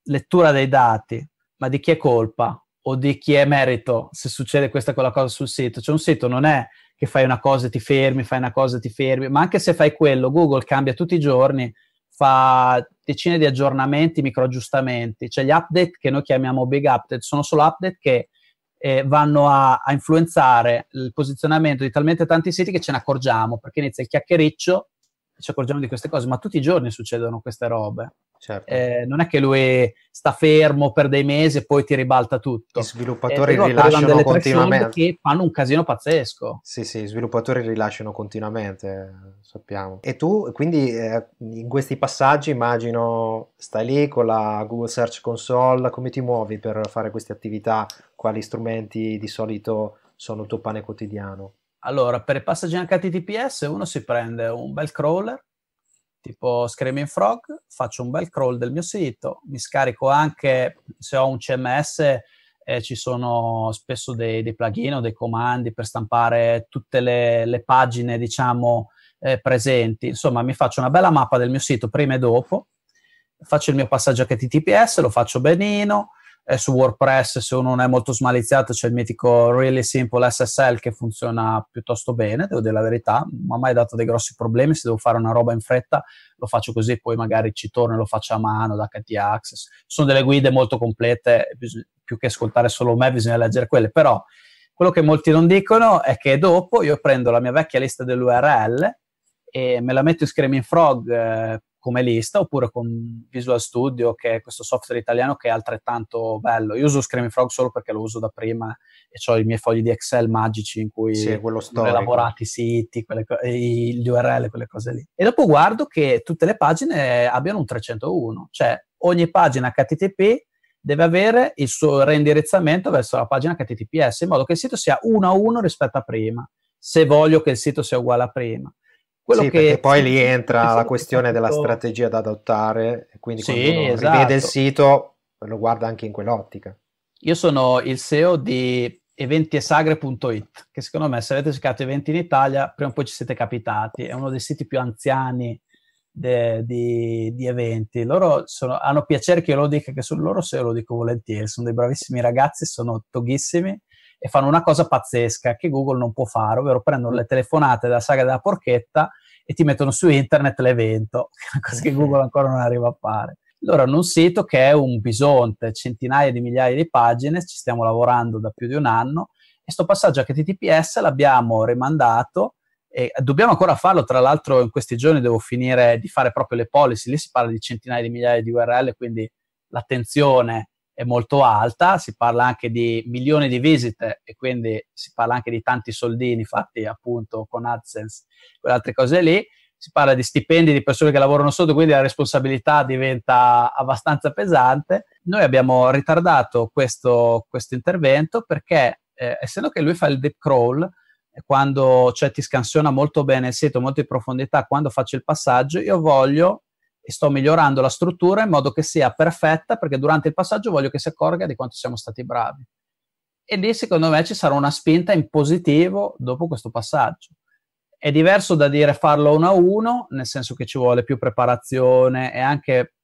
lettura dei dati, ma di chi è colpa o di chi è merito se succede questa o quella cosa sul sito. Cioè un sito non è che fai una cosa e ti fermi, fai una cosa e ti fermi, ma anche se fai quello, Google cambia tutti i giorni, fa decine di aggiornamenti, microaggiustamenti, cioè gli update che noi chiamiamo big update sono solo update che eh, vanno a, a, influenzare il posizionamento di talmente tanti siti che ce ne accorgiamo, perché inizia il chiacchiericcio e ci accorgiamo di queste cose, ma tutti i giorni succedono queste robe. Certo. Eh, non è che lui sta fermo per dei mesi e poi ti ribalta tutto. I sviluppatori eh, rilasciano continuamente. Che fanno un casino pazzesco. Sì, sì, i sviluppatori rilasciano continuamente, sappiamo. E tu, quindi, eh, in questi passaggi immagino stai lì con la Google Search Console, come ti muovi per fare queste attività? Quali strumenti di solito sono il tuo pane quotidiano? Allora, per i passaggi in HTTPS uno si prende un bel crawler tipo Screaming Frog, faccio un bel crawl del mio sito, mi scarico anche, se ho un CMS, eh, ci sono spesso dei, dei, plugin o dei comandi per stampare tutte le, le pagine, diciamo, eh, presenti. Insomma, mi faccio una bella mappa del mio sito prima e dopo, faccio il mio passaggio HTTPS, lo faccio benino, eh, su WordPress, se uno non è molto smaliziato, c'è il mitico Really Simple SSL che funziona piuttosto bene, devo dire la verità, non mi ha mai dato dei grossi problemi, se devo fare una roba in fretta lo faccio così, poi magari ci torno e lo faccio a mano da HT Access. Sono delle guide molto complete, più che ascoltare solo me bisogna leggere quelle, però quello che molti non dicono è che dopo io prendo la mia vecchia lista dell'URL e me la metto in Screaming Frog eh, come lista oppure con Visual Studio che è questo software italiano che è altrettanto bello. Io uso Screaming Frog solo perché lo uso da prima e ho i miei fogli di Excel magici in cui sì, ho elaborato i siti, co- gli URL, quelle cose lì. E dopo guardo che tutte le pagine abbiano un 301, cioè ogni pagina HTTP deve avere il suo reindirizzamento verso la pagina HTTPS in modo che il sito sia uno a uno rispetto a prima, se voglio che il sito sia uguale a prima. Quello sì, che... perché poi lì entra la questione della strategia da adottare, e quindi quando sì, uno esatto. rivede il esatto. sito lo guarda anche in quell'ottica. Io sono il CEO di eventiesagre.it, che secondo me se avete cercato eventi in Italia, prima o poi ci siete capitati, è uno dei siti più anziani de, di, di, eventi. Loro sono, hanno piacere che io lo dica, che sul loro SEO lo dico volentieri, sono dei bravissimi ragazzi, sono toghissimi e fanno una cosa pazzesca che Google non può fare, ovvero prendono mm. le telefonate della saga della porchetta e ti mettono su internet l'evento, <laughs> cosa che Google ancora non arriva a fare. Allora, hanno un sito che è un bisonte, centinaia di migliaia di pagine, ci stiamo lavorando da più di un anno, e sto passaggio HTTPS l'abbiamo rimandato e dobbiamo ancora farlo, tra l'altro in questi giorni devo finire di fare proprio le policy, lì si parla di centinaia di migliaia di URL, quindi l'attenzione è molto alta, si parla anche di milioni di visite e quindi si parla anche di tanti soldini fatti appunto con AdSense, quelle altre cose lì, si parla di stipendi di persone che lavorano sotto, quindi la responsabilità diventa abbastanza pesante. Noi abbiamo ritardato questo, questo intervento perché, eh, essendo che lui fa il deep crawl, eh, quando cioè, ti scansiona molto bene il sito, molto in profondità, quando faccio il passaggio, io voglio e sto migliorando la struttura in modo che sia perfetta perché durante il passaggio voglio che si accorga di quanto siamo stati bravi. E lì secondo me ci sarà una spinta in positivo dopo questo passaggio. È diverso da dire farlo uno a uno, nel senso che ci vuole più preparazione, è anche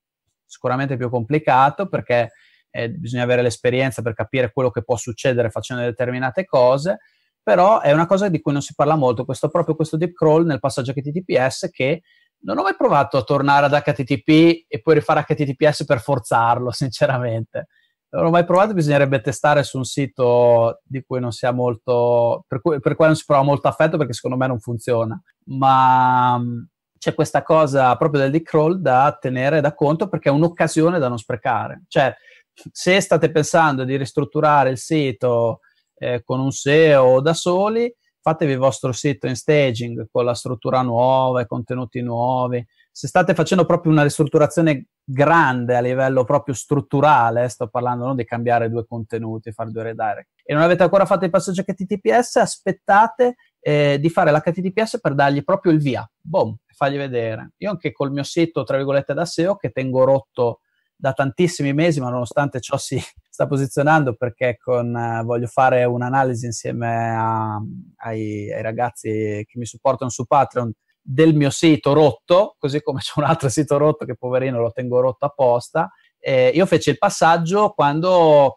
sicuramente più complicato perché eh, bisogna avere l'esperienza per capire quello che può succedere facendo determinate cose, però è una cosa di cui non si parla molto, questo, proprio questo deep crawl nel passaggio HTTPS che non ho mai provato a tornare ad HTTP e poi rifare HTTPS per forzarlo, <laughs> sinceramente. Non l'ho mai provato, bisognerebbe testare su un sito di cui non si ha molto, per cui, per cui non si prova molto affetto perché secondo me non funziona. Ma mm, c'è questa cosa proprio del decrawl da tenere da conto perché è un'occasione da non sprecare. Cioè, se state pensando di ristrutturare il sito eh, con un SEO da soli, fatevi il vostro sito in staging con la struttura nuova e contenuti nuovi. Se state facendo proprio una ristrutturazione grande a livello proprio strutturale, sto parlando non di cambiare due contenuti, fare due redirect, e non avete ancora fatto il passaggio HTTPS, aspettate eh, di fare l'HTTPS per dargli proprio il via, boom, fagli vedere. Io anche col mio sito, tra virgolette, da SEO, che tengo rotto da tantissimi mesi, ma nonostante ciò si <laughs> sta posizionando perché con, eh, voglio fare un'analisi insieme a, ai, ai, ragazzi che mi supportano su Patreon del mio sito rotto, così come <laughs> c'è un altro sito rotto che poverino lo tengo rotto apposta. Eh, io feci il passaggio quando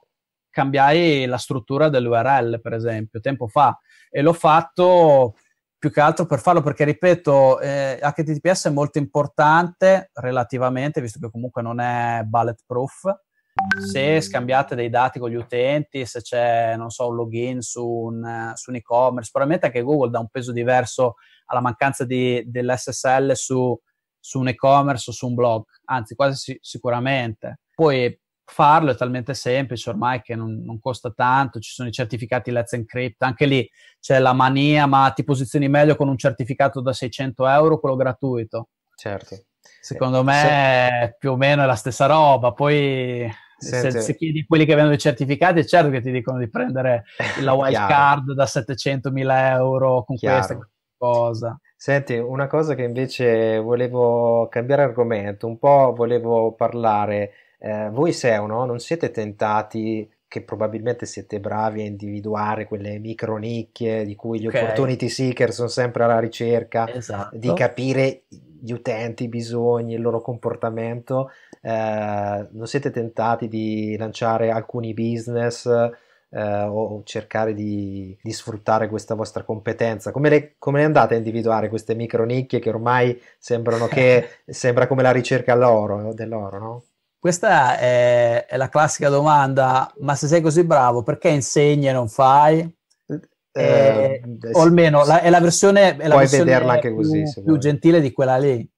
cambiai la struttura dell'URL, per esempio, tempo fa, e l'ho fatto più che altro per farlo, perché ripeto, eh, HTTPS è molto importante relativamente, visto che comunque non è bulletproof. Se scambiate dei dati con gli utenti, se c'è, non so, un login su un, su un e-commerce, probabilmente anche Google dà un peso diverso alla mancanza di, dell'SSL su, su un e-commerce o su un blog, anzi quasi sicuramente. Poi farlo, è talmente semplice ormai che non, non, costa tanto, ci sono i certificati Let's Encrypt, anche lì c'è la mania, ma ti posizioni meglio con un certificato da 600 euro, quello gratuito. Certo. Secondo eh, me se... più o meno è la stessa roba, poi se, se chiedi quelli che vendono i certificati è certo che ti dicono di prendere <laughs> la wildcard card da 700.000 euro con Chiaro. questa cosa. Senti, una cosa che invece volevo cambiare argomento, un po' volevo parlare eh, voi SEO no? non siete tentati che probabilmente siete bravi a individuare quelle micro nicchie di cui gli okay. opportunity seeker sono sempre alla ricerca, esatto. di capire gli utenti, i bisogni, il loro comportamento, eh, non siete tentati di lanciare alcuni business eh, o cercare di, di, sfruttare questa vostra competenza? Come le, come le, andate a individuare queste micro nicchie che ormai sembrano che <laughs> sembra come la ricerca all'oro, dell'oro, no? Questa è, è, la classica domanda, ma se sei così bravo, perché insegni e non fai? Eh, eh o almeno la, è la versione, è la versione più, così, più gentile di quella lì.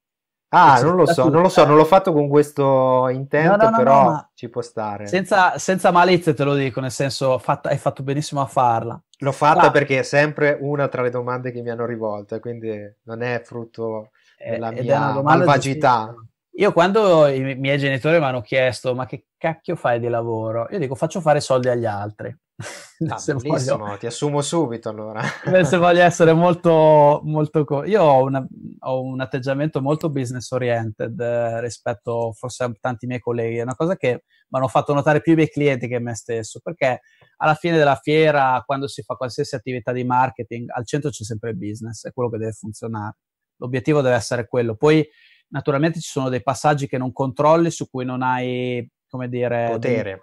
Ah, cioè, non lo so, tutta. non lo so, non l'ho fatto con questo intento, no, no, no, però ci può stare. Senza, senza malizia te lo dico, nel senso fatta, hai fatto benissimo a farla. L'ho fatta ah. perché è sempre una tra le domande che mi hanno rivolto, quindi non è frutto eh, della eh, mia malvagità. Gentile. Io quando i miei genitori mi hanno chiesto ma che cacchio fai di lavoro? Io dico faccio fare soldi agli altri. <laughs> Ah, se voglio... ti assumo subito allora. <laughs> se voglio essere molto... molto co- Io ho, una, ho, un atteggiamento molto business oriented eh, rispetto forse a tanti miei colleghi. È una cosa che mi hanno fatto notare più i miei clienti che me stesso, perché alla fine della fiera, quando si fa qualsiasi attività di marketing, al centro c'è sempre il business, è quello che deve funzionare. L'obiettivo deve essere quello. Poi Naturalmente ci sono dei passaggi che non controlli, su cui non hai, come dire, potere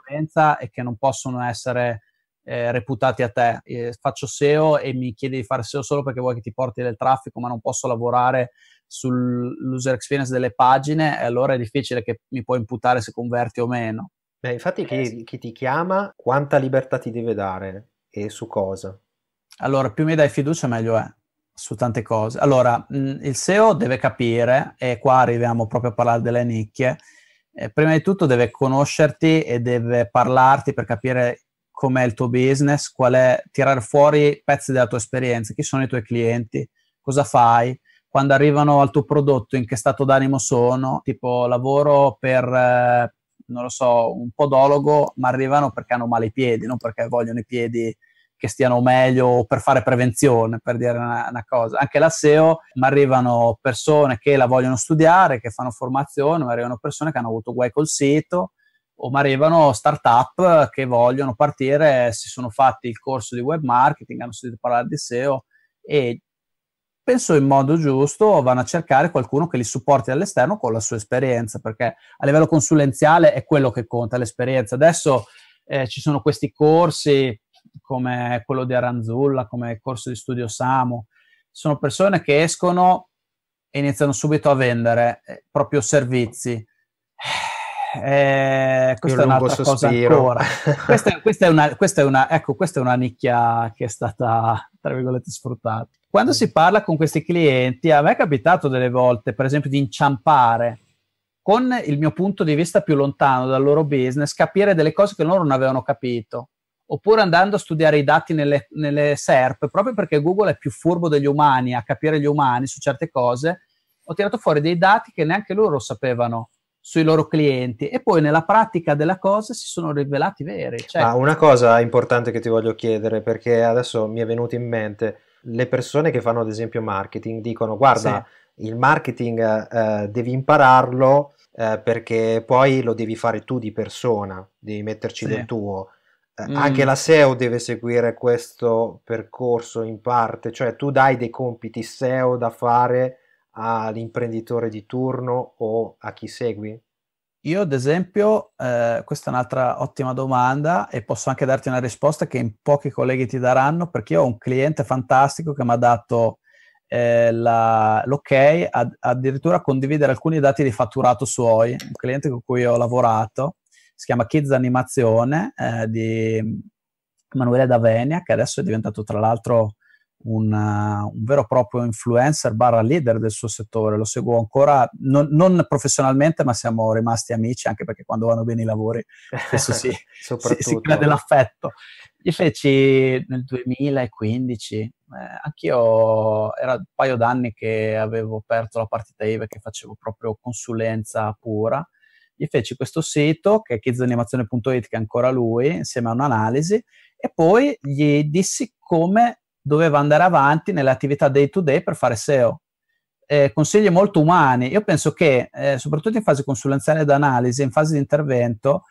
e che non possono essere eh, reputati a te. Eh, faccio SEO e mi chiedi di fare SEO solo perché vuoi che ti porti del traffico, ma non posso lavorare sull'user experience delle pagine, e allora è difficile che mi puoi imputare se converti o meno. Beh, infatti chi, eh, chi ti chiama, quanta libertà ti deve dare e su cosa? Allora, più mi dai fiducia, meglio è su tante cose. Allora, mh, mm, il SEO deve capire, e qua arriviamo proprio a parlare delle nicchie, eh, prima di tutto deve conoscerti e deve parlarti per capire com'è il tuo business, qual è, tirare fuori pezzi della tua esperienza, chi sono i tuoi clienti, cosa fai, quando arrivano al tuo prodotto, in che stato d'animo sono, tipo lavoro per... Eh, non lo so, un podologo, ma arrivano perché hanno male i piedi, non perché vogliono i piedi che stiano meglio per fare prevenzione, per dire una, una cosa. Anche la SEO ma arrivano persone che la vogliono studiare, che fanno formazione, ma arrivano persone che hanno avuto guai col sito, o mi arrivano start-up che vogliono partire, si sono fatti il corso di web marketing, hanno sentito parlare di SEO e penso in modo giusto vanno a cercare qualcuno che li supporti dall'esterno con la sua esperienza, perché a livello consulenziale è quello che conta, l'esperienza. Adesso eh, ci sono questi corsi come quello di Aranzulla, come il corso di studio Samu. Sono persone che escono e iniziano subito a vendere eh, proprio servizi. Eh, questa è un'altra cosa ancora. <laughs> questa, questa, è una, questa, è una, ecco, questa è una nicchia che è stata, tra virgolette, sfruttata. Quando si parla con questi clienti, a me è capitato delle volte, per esempio, di inciampare con il mio punto di vista più lontano dal loro business, capire delle cose che loro non avevano capito oppure andando a studiare i dati nelle, nelle SERP, proprio perché Google è più furbo degli umani a capire gli umani su certe cose, ho tirato fuori dei dati che neanche loro sapevano sui loro clienti e poi nella pratica della cosa si sono rivelati veri. Cioè... Ah, una cosa importante che ti voglio chiedere perché adesso mi è venuto in mente le persone che fanno ad esempio marketing dicono guarda sì. il marketing eh, devi impararlo eh, perché poi lo devi fare tu di persona, devi metterci sì. del tuo. Eh, mm. Anche la SEO deve seguire questo percorso in parte, cioè tu dai dei compiti SEO da fare all'imprenditore di turno o a chi segui? Io ad esempio, eh, questa è un'altra ottima domanda e posso anche darti una risposta che in pochi colleghi ti daranno perché io ho un cliente fantastico che mi ha dato eh, la, l'ok a, addirittura a condividere alcuni dati di fatturato suoi, un cliente con cui ho lavorato si chiama Kids Animazione eh, di Emanuele D'Avenia, che adesso è diventato tra l'altro un, uh, un, vero e proprio influencer barra leader del suo settore. Lo seguo ancora, non, non, professionalmente, ma siamo rimasti amici anche perché quando vanno bene i lavori <laughs> spesso si, si, si crea dell'affetto. Gli feci nel 2015, eh, anch'io era un paio d'anni che avevo aperto la partita IVA che facevo proprio consulenza pura gli feci questo sito che è kidsanimazione.it che è ancora lui insieme a un'analisi e poi gli dissi come doveva andare avanti nelle attività day to day per fare SEO. Eh, consigli molto umani. Io penso che, eh, soprattutto in fase consulenziale d'analisi in fase di intervento,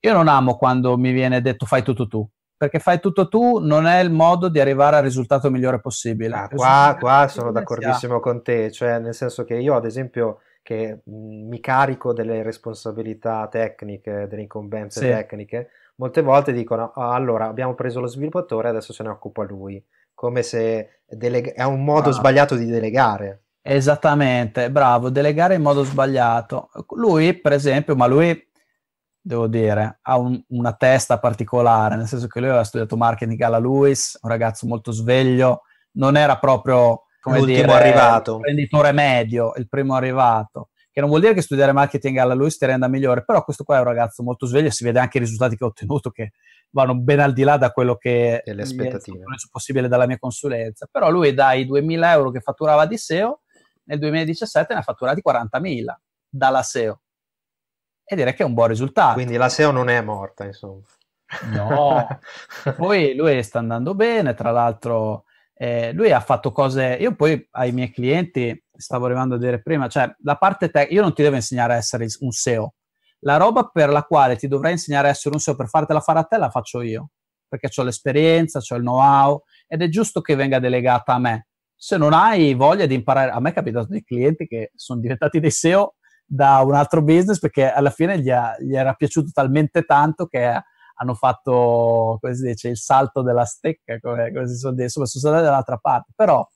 io non amo quando mi viene detto fai tutto tu, perché fai tutto tu non è il modo di arrivare al risultato migliore possibile. Ah, qua, qua sono d'accordissimo con te, cioè nel senso che io ad esempio che mi carico delle responsabilità tecniche, delle incombenze sì. tecniche, molte volte dicono ah, allora abbiamo preso lo sviluppatore, adesso se ne occupa lui, come se delega- è un modo ah. sbagliato di delegare. Esattamente, bravo, delegare in modo sbagliato. Lui, per esempio, ma lui devo dire, ha un, una testa particolare, nel senso che lui aveva studiato marketing alla Lewis, un ragazzo molto sveglio, non era proprio come l'ultimo dire, arrivato. imprenditore medio, il primo arrivato. Che non vuol dire che studiare marketing alla Luis ti renda migliore, però questo qua è un ragazzo molto sveglio e si vede anche i risultati che ha ottenuto che vanno ben al di là da quello che è possibile dalla mia consulenza. Però lui dai 2.000 euro che fatturava di SEO, nel 2017 ne ha fatturati 40.000 dalla SEO. E direi che è un buon risultato. Quindi la SEO non è morta, insomma. No, <laughs> poi lui sta andando bene, tra l'altro eh, lui ha fatto cose, io poi ai miei clienti stavo arrivando a dire prima, cioè la parte tech, io non ti devo insegnare a essere un SEO, la roba per la quale ti dovrei insegnare a essere un SEO per fartela fare a te la faccio io, perché ho l'esperienza, ho il know-how ed è giusto che venga delegata a me. Se non hai voglia di imparare, a me è capitato dei clienti che sono diventati dei SEO da un altro business perché alla fine gli, ha, gli era piaciuto talmente tanto che hanno fatto, come si dice, il salto della stecca, come, come si sono detto, insomma, sono stati dall'altra parte. Però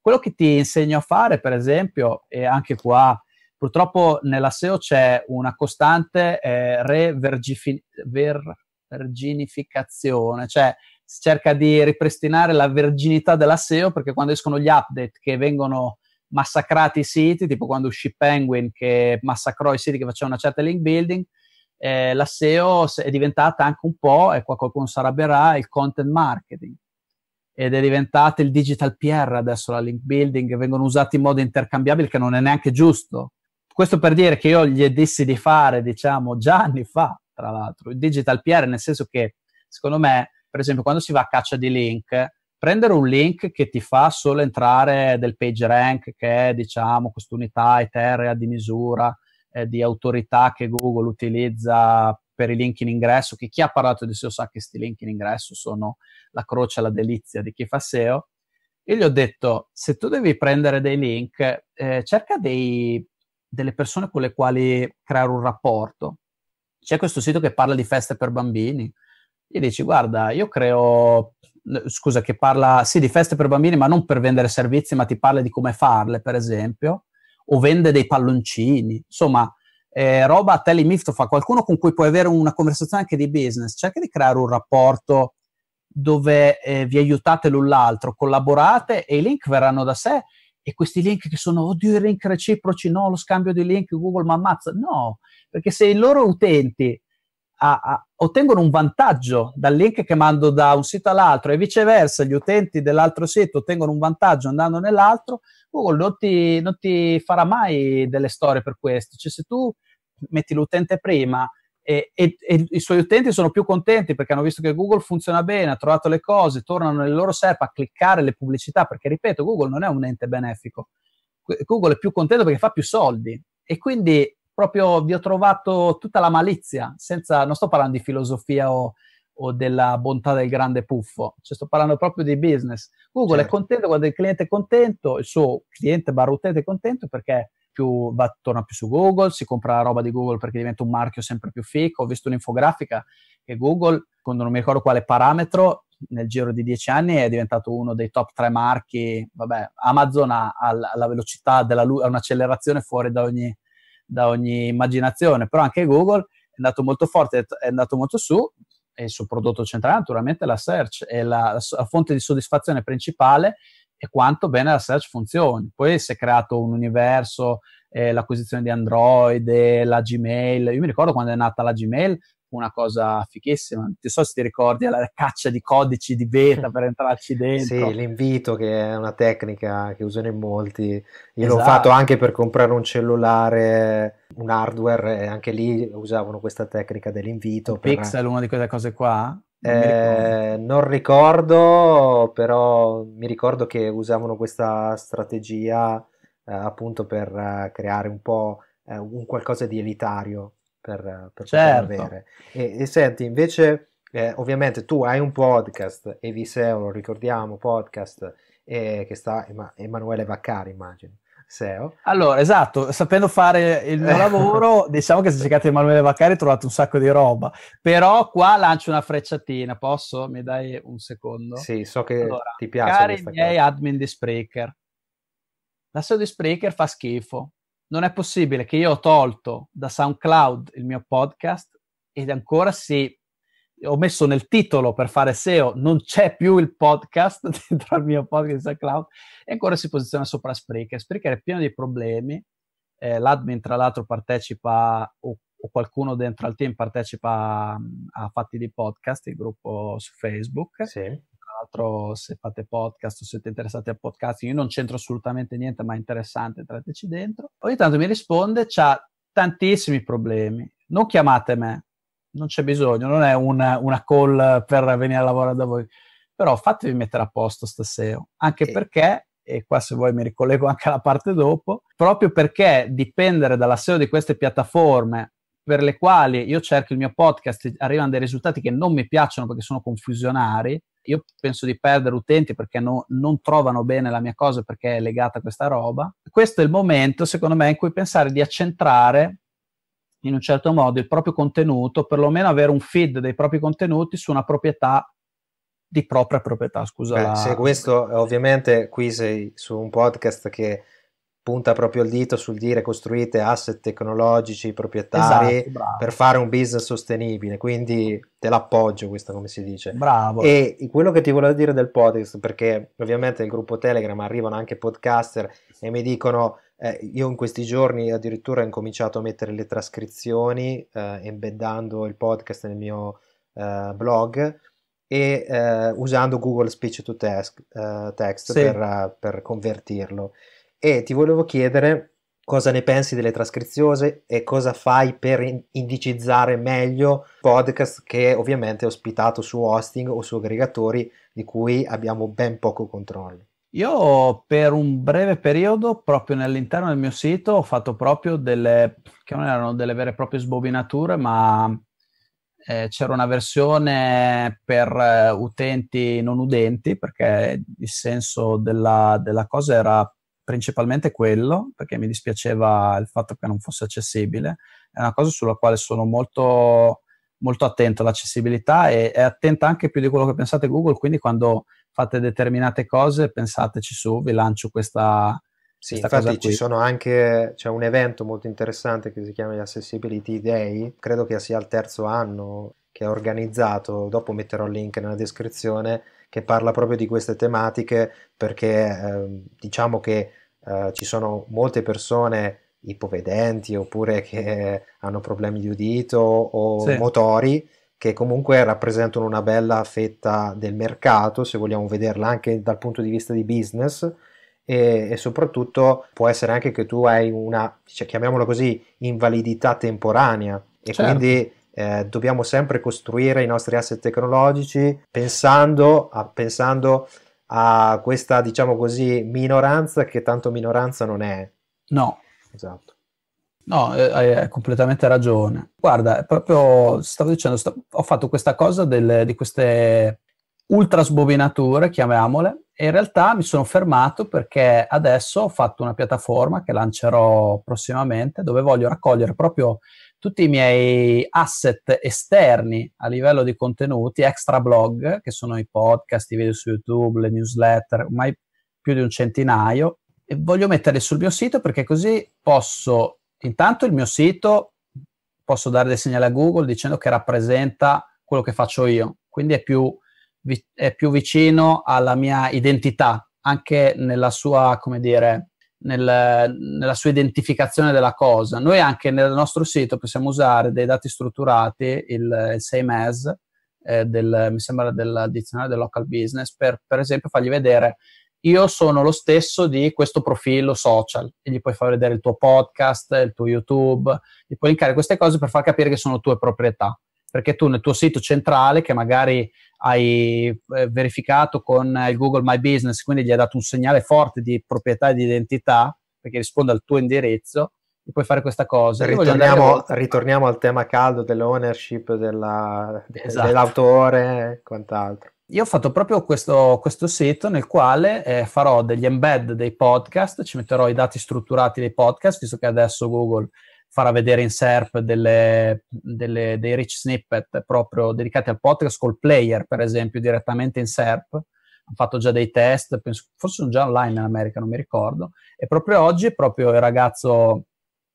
quello che ti insegno a fare, per esempio, e anche qua, purtroppo nella SEO c'è una costante eh, reverginificazione, cioè si cerca di ripristinare la verginità della SEO perché quando escono gli update che vengono massacrati i siti, tipo quando uscì Penguin che massacrò i siti che facevano una certa link building, eh, la SEO è diventata anche un po', e qua qualcuno si arrabberà, il content marketing. Ed è diventata il digital PR adesso, la link building, vengono usati in modo intercambiabile che non è neanche giusto. Questo per dire che io gli dissi di fare, diciamo, già anni fa, tra l'altro, il digital PR, nel senso che, secondo me, per esempio, quando si va a caccia di link, prendere un link che ti fa solo entrare del PageRank, che è, diciamo, quest'unità eterea di misura, eh, di autorità che Google utilizza per i link in ingresso, che chi ha parlato di SEO sa che questi link in ingresso sono la croce, la delizia di chi fa SEO. E gli ho detto, se tu devi prendere dei link, eh, cerca dei, delle persone con le quali creare un rapporto. C'è questo sito che parla di feste per bambini. Gli dici, guarda, io creo scusa, che parla sì di feste per bambini, ma non per vendere servizi, ma ti parla di come farle, per esempio o vende dei palloncini, insomma, eh, roba a Telly fa qualcuno con cui puoi avere una conversazione anche di business, cerca di creare un rapporto dove eh, vi aiutate l'un l'altro, collaborate e i link verranno da sé e questi link che sono, oddio, i link reciproci, no, lo scambio di link Google ma ammazza, no, perché se i loro utenti a, a, ottengono un vantaggio dal link che mando da un sito all'altro e viceversa gli utenti dell'altro sito ottengono un vantaggio andando nell'altro, Google non ti, non ti farà mai delle storie per questo. Cioè, se tu metti l'utente prima e, e, e, i suoi utenti sono più contenti perché hanno visto che Google funziona bene, ha trovato le cose, tornano nel loro SERP a cliccare le pubblicità, perché ripeto, Google non è un ente benefico. Google è più contento perché fa più soldi e quindi proprio vi ho trovato tutta la malizia, senza, non sto parlando di filosofia o, o della bontà del grande puffo, cioè, sto parlando proprio di business. Google certo. è contento quando il cliente è contento, il suo cliente barra utente è contento perché più, va, torna più su Google, si compra la roba di Google perché diventa un marchio sempre più fico. Ho visto un'infografica che Google, quando non mi ricordo quale parametro, nel giro di dieci anni è diventato uno dei top tre marchi. Vabbè, Amazon ha, ha, la velocità della ha un'accelerazione fuori da ogni, da ogni immaginazione, però anche Google è andato molto forte, è andato molto su e il suo prodotto centrale naturalmente è la search, è la, la fonte di soddisfazione principale e quanto bene la search funzioni. Poi si è creato un universo, eh, l'acquisizione di Android, la Gmail. Io mi ricordo quando è nata la Gmail, una cosa fichissima. Non so se ti ricordi alla caccia di codici di beta <laughs> per entrarci dentro. Sì, l'invito che è una tecnica che usano in molti. Io esatto. l'ho fatto anche per comprare un cellulare, un hardware, e anche lì usavano questa tecnica dell'invito. Il per... Pixel, una di quelle cose qua? Non, eh, non ricordo, però mi ricordo che usavano questa strategia eh, appunto per eh, creare un po' eh, un qualcosa di elitario per, per certo. avere. E, e, senti, invece, eh, ovviamente tu hai un podcast, Eviseo, lo ricordiamo, podcast, eh, che sta Ema- Emanuele Vaccari, immagino. SEO. Allora, esatto, sapendo fare il mio <laughs> lavoro, diciamo che se cercate Emanuele Vaccari trovate un sacco di roba, però qua lancio una frecciatina, posso? Mi dai un secondo? Sì, so che allora, ti piace. Cari miei cosa. admin di Spreaker, la SEO di Spreaker fa schifo, non è possibile che io ho tolto da SoundCloud il mio podcast ed ancora si ho messo nel titolo per fare SEO non c'è più il podcast <laughs> dentro al mio podcast di SoundCloud e ancora si posiziona sopra Spreaker. Spreaker è pieno di problemi. Eh, l'admin tra l'altro partecipa o, o, qualcuno dentro al team partecipa a, mm, a Fatti di Podcast, il gruppo su Facebook. Sì altro, se fate podcast o siete interessati al podcast, io non c'entro assolutamente niente, ma è interessante, entrateci dentro. Ogni tanto mi risponde, c'ha tantissimi problemi, non chiamate me, non c'è bisogno, non è una, una call per venire a lavorare da voi, però fatevi mettere a posto stasera, anche e... perché e qua se vuoi mi ricollego anche alla parte dopo, proprio perché dipendere dalla SEO di queste piattaforme per le quali io cerco il mio podcast, arrivano dei risultati che non mi piacciono perché sono confusionari, io penso di perdere utenti perché no, non trovano bene la mia cosa perché è legata a questa roba. Questo è il momento, secondo me, in cui pensare di accentrare in un certo modo il proprio contenuto, perlomeno avere un feed dei propri contenuti su una proprietà di propria proprietà, scusa. Beh, se questo ovviamente qui sei su un podcast che punta proprio il dito sul dire costruite asset tecnologici proprietari esatto, per fare un business sostenibile, quindi te l'appoggio questa come si dice. Bravo. E quello che ti volevo dire del podcast, perché ovviamente nel gruppo Telegram arrivano anche podcaster e mi dicono eh, io in questi giorni addirittura ho incominciato a mettere le trascrizioni eh, embeddando il podcast nel mio eh, blog e eh, usando Google Speech to Text, eh, text sì. per, per convertirlo e ti volevo chiedere cosa ne pensi delle trascrizioni e cosa fai per indicizzare meglio podcast che ovviamente è ospitato su hosting o su aggregatori di cui abbiamo ben poco controllo. Io per un breve periodo, proprio all'interno del mio sito, ho fatto proprio delle, che non erano delle vere e proprie sbobinature, ma eh, c'era una versione per eh, utenti non udenti, perché il senso della, della cosa era principalmente quello, perché mi dispiaceva il fatto che non fosse accessibile. È una cosa sulla quale sono molto, molto attento all'accessibilità e è attenta anche più di quello che pensate Google, quindi quando fate determinate cose pensateci su, vi lancio questa... Sì, questa infatti ci sono anche, c'è un evento molto interessante che si chiama gli Accessibility Day, credo che sia il terzo anno che è organizzato, dopo metterò il link nella descrizione, che parla proprio di queste tematiche perché eh, diciamo che eh, ci sono molte persone ipovedenti oppure che hanno problemi di udito o sì. motori che comunque rappresentano una bella fetta del mercato se vogliamo vederla anche dal punto di vista di business e, e, soprattutto può essere anche che tu hai una, cioè, chiamiamola così, invalidità temporanea e certo. quindi eh, dobbiamo sempre costruire i nostri asset tecnologici pensando a, pensando a questa, diciamo così, minoranza che tanto minoranza non è. No. Esatto. No, eh, hai completamente ragione. Guarda, proprio stavo dicendo, st- ho fatto questa cosa del, di queste ultra sbobinature, chiamiamole, e in realtà mi sono fermato perché adesso ho fatto una piattaforma che lancerò prossimamente dove voglio raccogliere proprio tutti i miei asset esterni a livello di contenuti, extra blog, che sono i podcast, i video su YouTube, le newsletter, ormai più di un centinaio, e voglio metterli sul mio sito perché così posso, intanto il mio sito, posso dare dei segnali a Google dicendo che rappresenta quello che faccio io, quindi è più, è più vicino alla mia identità, anche nella sua, come dire, nel, nella sua identificazione della cosa. Noi anche nel nostro sito possiamo usare dei dati strutturati, il, il same as, eh, del, mi sembra del dizionario del local business, per, per esempio fargli vedere io sono lo stesso di questo profilo social e gli puoi far vedere il tuo podcast, il tuo YouTube, gli puoi linkare queste cose per far capire che sono tue proprietà, perché tu nel tuo sito centrale, che magari hai eh, verificato con eh, il Google My Business, quindi gli hai dato un segnale forte di proprietà e di identità, perché risponde al tuo indirizzo, e puoi fare questa cosa. Ritorniamo, ritorniamo al tema caldo dell'ownership, della, esatto. dell'autore e quant'altro. Io ho fatto proprio questo, questo sito nel quale eh, farò degli embed dei podcast, ci metterò i dati strutturati dei podcast, visto che adesso Google farà vedere in SERP delle, delle, dei rich snippet proprio dedicati al podcast col player, per esempio, direttamente in SERP. Ho fatto già dei test, penso, forse sono già online in America, non mi ricordo. E proprio oggi, proprio il ragazzo,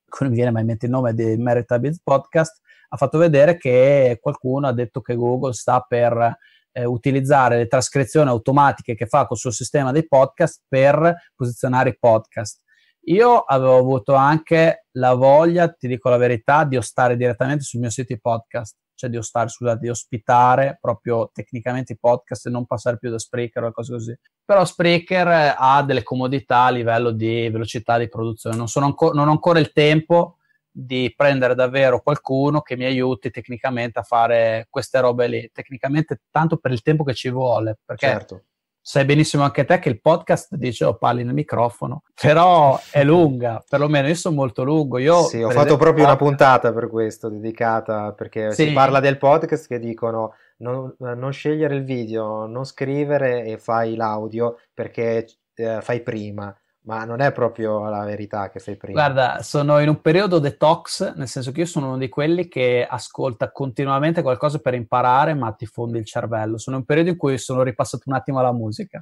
<laughs> non mi viene mai in mente il nome, di Meritabiz Podcast, ha fatto vedere che qualcuno ha detto che Google sta per eh, utilizzare le trascrizioni automatiche che fa col suo sistema dei podcast per posizionare i podcast io avevo avuto anche la voglia, ti dico la verità, di ostare direttamente sul mio sito i podcast, cioè di ostare, scusate, di ospitare proprio tecnicamente i podcast e non passare più da Spreaker o cose così. Però Spreaker eh, ha delle comodità a livello di velocità di produzione, non, anco- non ho ancora il tempo di prendere davvero qualcuno che mi aiuti tecnicamente a fare queste robe lì, tecnicamente tanto per il tempo che ci vuole, perché certo sai benissimo anche te che il podcast dice oh, parli nel microfono, però è lunga, perlomeno io sono molto lungo. Io, sì, ho fatto esempio, proprio una puntata per questo, dedicata, perché sì. si parla del podcast che dicono non, eh, non, scegliere il video, non scrivere e fai l'audio perché eh, fai prima. Ma non è proprio la verità che sei prima. Guarda, sono in un periodo detox, nel senso che io sono uno di quelli che ascolta continuamente qualcosa per imparare, ma ti fondi il cervello. Sono in un periodo in cui sono ripassato un attimo alla musica.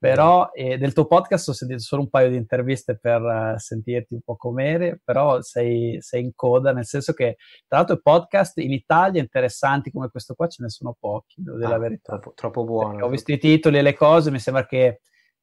Però eh, del tuo podcast ho sentito solo un paio di interviste per uh, sentirti un po' com'eri, però sei, sei, in coda, nel senso che tra l'altro i podcast in Italia interessanti come questo qua ce ne sono pochi, devo dire ah, la verità. Troppo, troppo buono. Perché ho visto i titoli e le cose, mi sembra che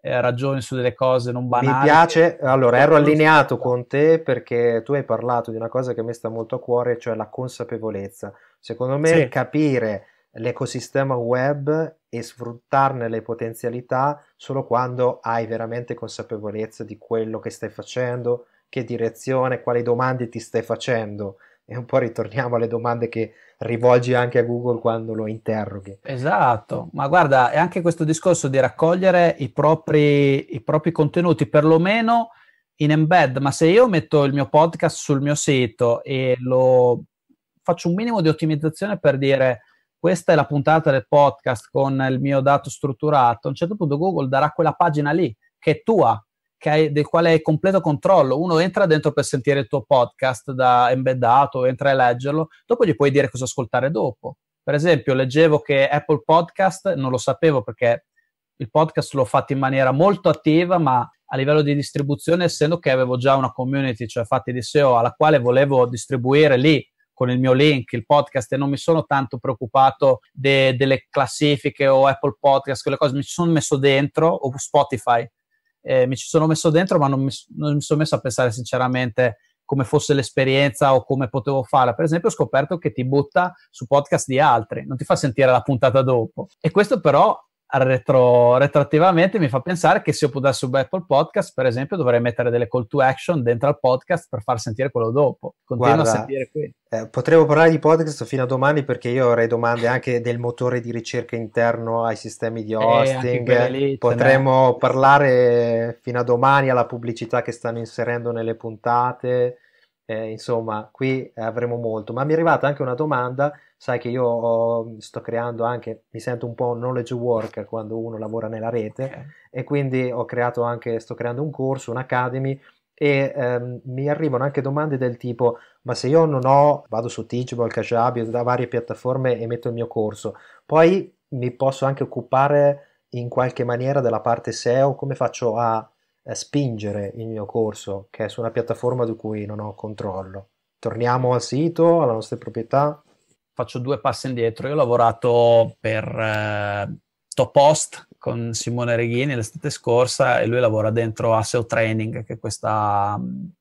eh, ragioni su delle cose non banali. Mi piace, allora ero allineato con te perché tu hai parlato di una cosa che mi sta molto a cuore, cioè la consapevolezza. Secondo me sì. capire l'ecosistema web e sfruttarne le potenzialità solo quando hai veramente consapevolezza di quello che stai facendo, che direzione, quali domande ti stai facendo. E un po' ritorniamo alle domande che rivolgi anche a Google quando lo interroghi. Esatto, ma guarda, è anche questo discorso di raccogliere i propri, i propri contenuti, perlomeno in embed, ma se io metto il mio podcast sul mio sito e lo faccio un minimo di ottimizzazione per dire questa è la puntata del podcast con il mio dato strutturato, a un certo punto Google darà quella pagina lì che è tua, hai, del quale hai completo controllo. Uno entra dentro per sentire il tuo podcast da embeddato, entra a leggerlo, dopo gli puoi dire cosa ascoltare dopo. Per esempio, leggevo che Apple Podcast, non lo sapevo perché il podcast l'ho fatto in maniera molto attiva, ma a livello di distribuzione, essendo che avevo già una community, cioè fatti di SEO, alla quale volevo distribuire lì con il mio link, il podcast, e non mi sono tanto preoccupato de- delle classifiche o Apple Podcast, quelle cose, mi ci sono messo dentro, o Spotify, eh, mi ci sono messo dentro, ma non mi, non mi, sono messo a pensare sinceramente come fosse l'esperienza o come potevo fare. Per esempio, ho scoperto che ti butta su podcast di altri, non ti fa sentire la puntata dopo. E questo però retro, retroattivamente mi fa pensare che se io potessi su Apple Podcast, per esempio, dovrei mettere delle call to action dentro al podcast per far sentire quello dopo. Continuo Guarda, a sentire qui. Eh, potremmo parlare di podcast fino a domani perché io avrei domande anche del motore di ricerca interno ai sistemi di eh, hosting. Eh, potremmo no? parlare fino a domani alla pubblicità che stanno inserendo nelle puntate. Eh, insomma, qui avremo molto. Ma mi è arrivata anche una domanda sai che io ho, sto creando anche, mi sento un po' un knowledge worker quando uno lavora nella rete okay. e quindi ho creato anche, sto creando un corso, un'academy e ehm, mi arrivano anche domande del tipo ma se io non ho, vado su Teachable, Kajabi, da varie piattaforme e metto il mio corso, poi mi posso anche occupare in qualche maniera della parte SEO, come faccio a, a spingere il mio corso che è su una piattaforma di cui non ho controllo? Torniamo al sito, alle nostre proprietà? faccio due passi indietro. Io ho lavorato per eh, Top Post con Simone Reghini l'estate scorsa e lui lavora dentro a SEO Training, che è questa,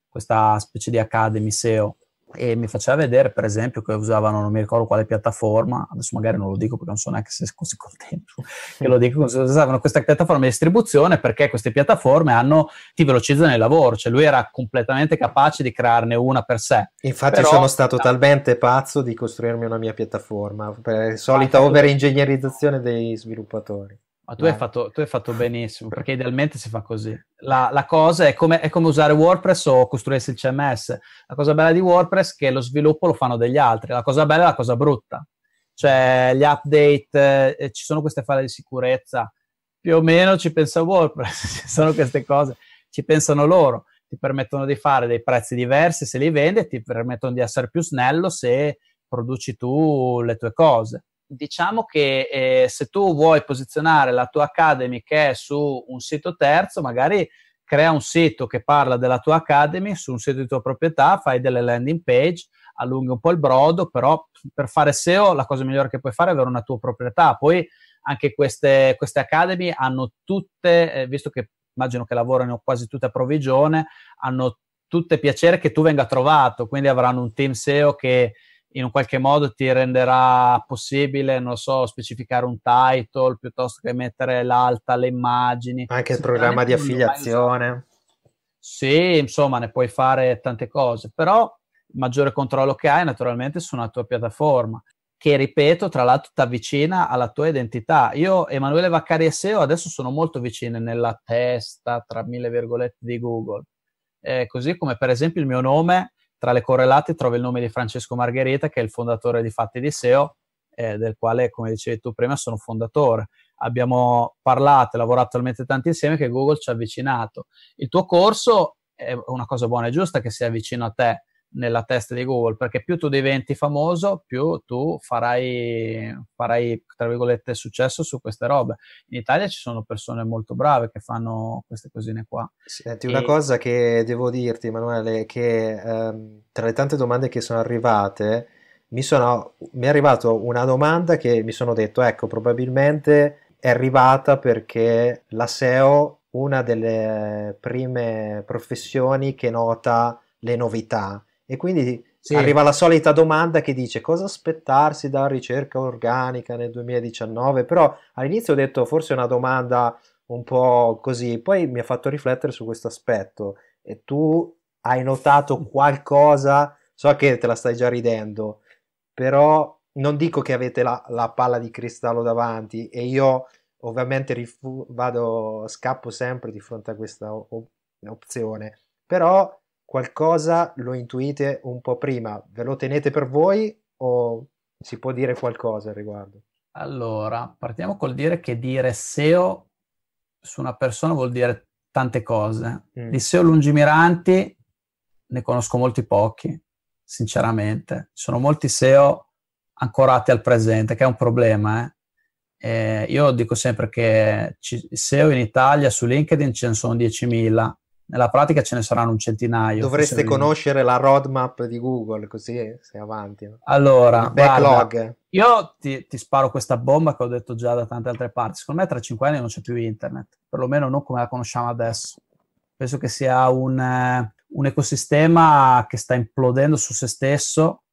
questa specie di Academy SEO e mi faceva vedere per esempio che usavano non mi ricordo quale piattaforma adesso magari non lo dico perché non so neanche se è così contento che lo dico usavano questa piattaforma di distribuzione perché queste piattaforme hanno, ti velocizzano il lavoro cioè lui era completamente capace di crearne una per sé infatti Però, sono stato talmente pazzo di costruirmi una mia piattaforma per solita ah. over ingegnerizzazione dei sviluppatori ma tu, hai eh. fatto, tu, hai fatto, <laughs> benissimo, perché idealmente si fa così. La, la cosa è come, è come, usare WordPress o costruirsi il CMS. La cosa bella di WordPress è che lo sviluppo lo fanno degli altri. La cosa bella è la cosa brutta. Cioè, gli update, eh, ci sono queste falle di sicurezza. Più o meno ci pensa WordPress, <laughs> ci sono queste cose, ci pensano loro. Ti permettono di fare dei prezzi diversi se li vendi, ti permettono di essere più snello se produci tu le tue cose diciamo che eh, se tu vuoi posizionare la tua Academy che è su un sito terzo, magari crea un sito che parla della tua Academy su un sito di tua proprietà, fai delle landing page, allunghi un po' il brodo, però per fare SEO la cosa migliore che puoi fare è avere una tua proprietà. Poi anche queste, queste Academy hanno tutte, eh, visto che immagino che lavorano quasi tutte a provvigione, hanno tutte piacere che tu venga trovato, quindi avranno un team SEO che in un qualche modo ti renderà possibile, non so, specificare un title piuttosto che mettere l'alta, le immagini. Anche il programma di affiliazione. Sì, insomma, ne puoi fare tante cose, però il maggiore controllo che hai naturalmente su una tua piattaforma, che ripeto, tra l'altro ti avvicina alla tua identità. Io, Emanuele Vaccari e SEO, adesso sono molto vicine nella testa, tra mille virgolette, di Google. Eh, così come per esempio il mio nome tra le correlate trovi il nome di Francesco Margherita, che è il fondatore di Fatti di SEO, eh, del quale, come dicevi tu prima, sono fondatore. Abbiamo parlato e lavorato talmente tanto insieme che Google ci ha avvicinato. Il tuo corso è una cosa buona e giusta che sia vicino a te, nella testa di Google, perché più tu diventi famoso, più tu farai, farai, tra virgolette, successo su queste robe. In Italia ci sono persone molto brave che fanno queste cosine qua. Senti, e... una cosa che devo dirti, Emanuele, che ehm, tra le tante domande che sono arrivate, mi, sono, mi è arrivata una domanda che mi sono detto, ecco, probabilmente è arrivata perché la SEO, una delle prime professioni che nota le novità e quindi sì. arriva la solita domanda che dice cosa aspettarsi da ricerca organica nel 2019, però all'inizio ho detto forse è una domanda un po' così, poi mi ha fatto riflettere su questo aspetto e tu hai notato qualcosa, so che te la stai già ridendo, però non dico che avete la, la palla di cristallo davanti e io ovviamente rifu- vado, scappo sempre di fronte a questa op- opzione, però qualcosa lo intuite un po' prima, ve lo tenete per voi o si può dire qualcosa al riguardo? Allora, partiamo col dire che dire SEO su una persona vuol dire tante cose. Mm. Di SEO lungimiranti ne conosco molti pochi, sinceramente. Ci sono molti SEO ancorati al presente, che è un problema. Eh? eh io dico sempre che ci, SEO in Italia su LinkedIn ce ne sono 10.000 nella pratica ce ne saranno un centinaio. Dovreste conoscere la roadmap di Google, così sei avanti. No? Allora, guarda, io ti, ti, sparo questa bomba che ho detto già da tante altre parti. Secondo me tra cinque anni non c'è più internet, perlomeno non come la conosciamo adesso. Penso che sia un, eh, un ecosistema che sta implodendo su se stesso,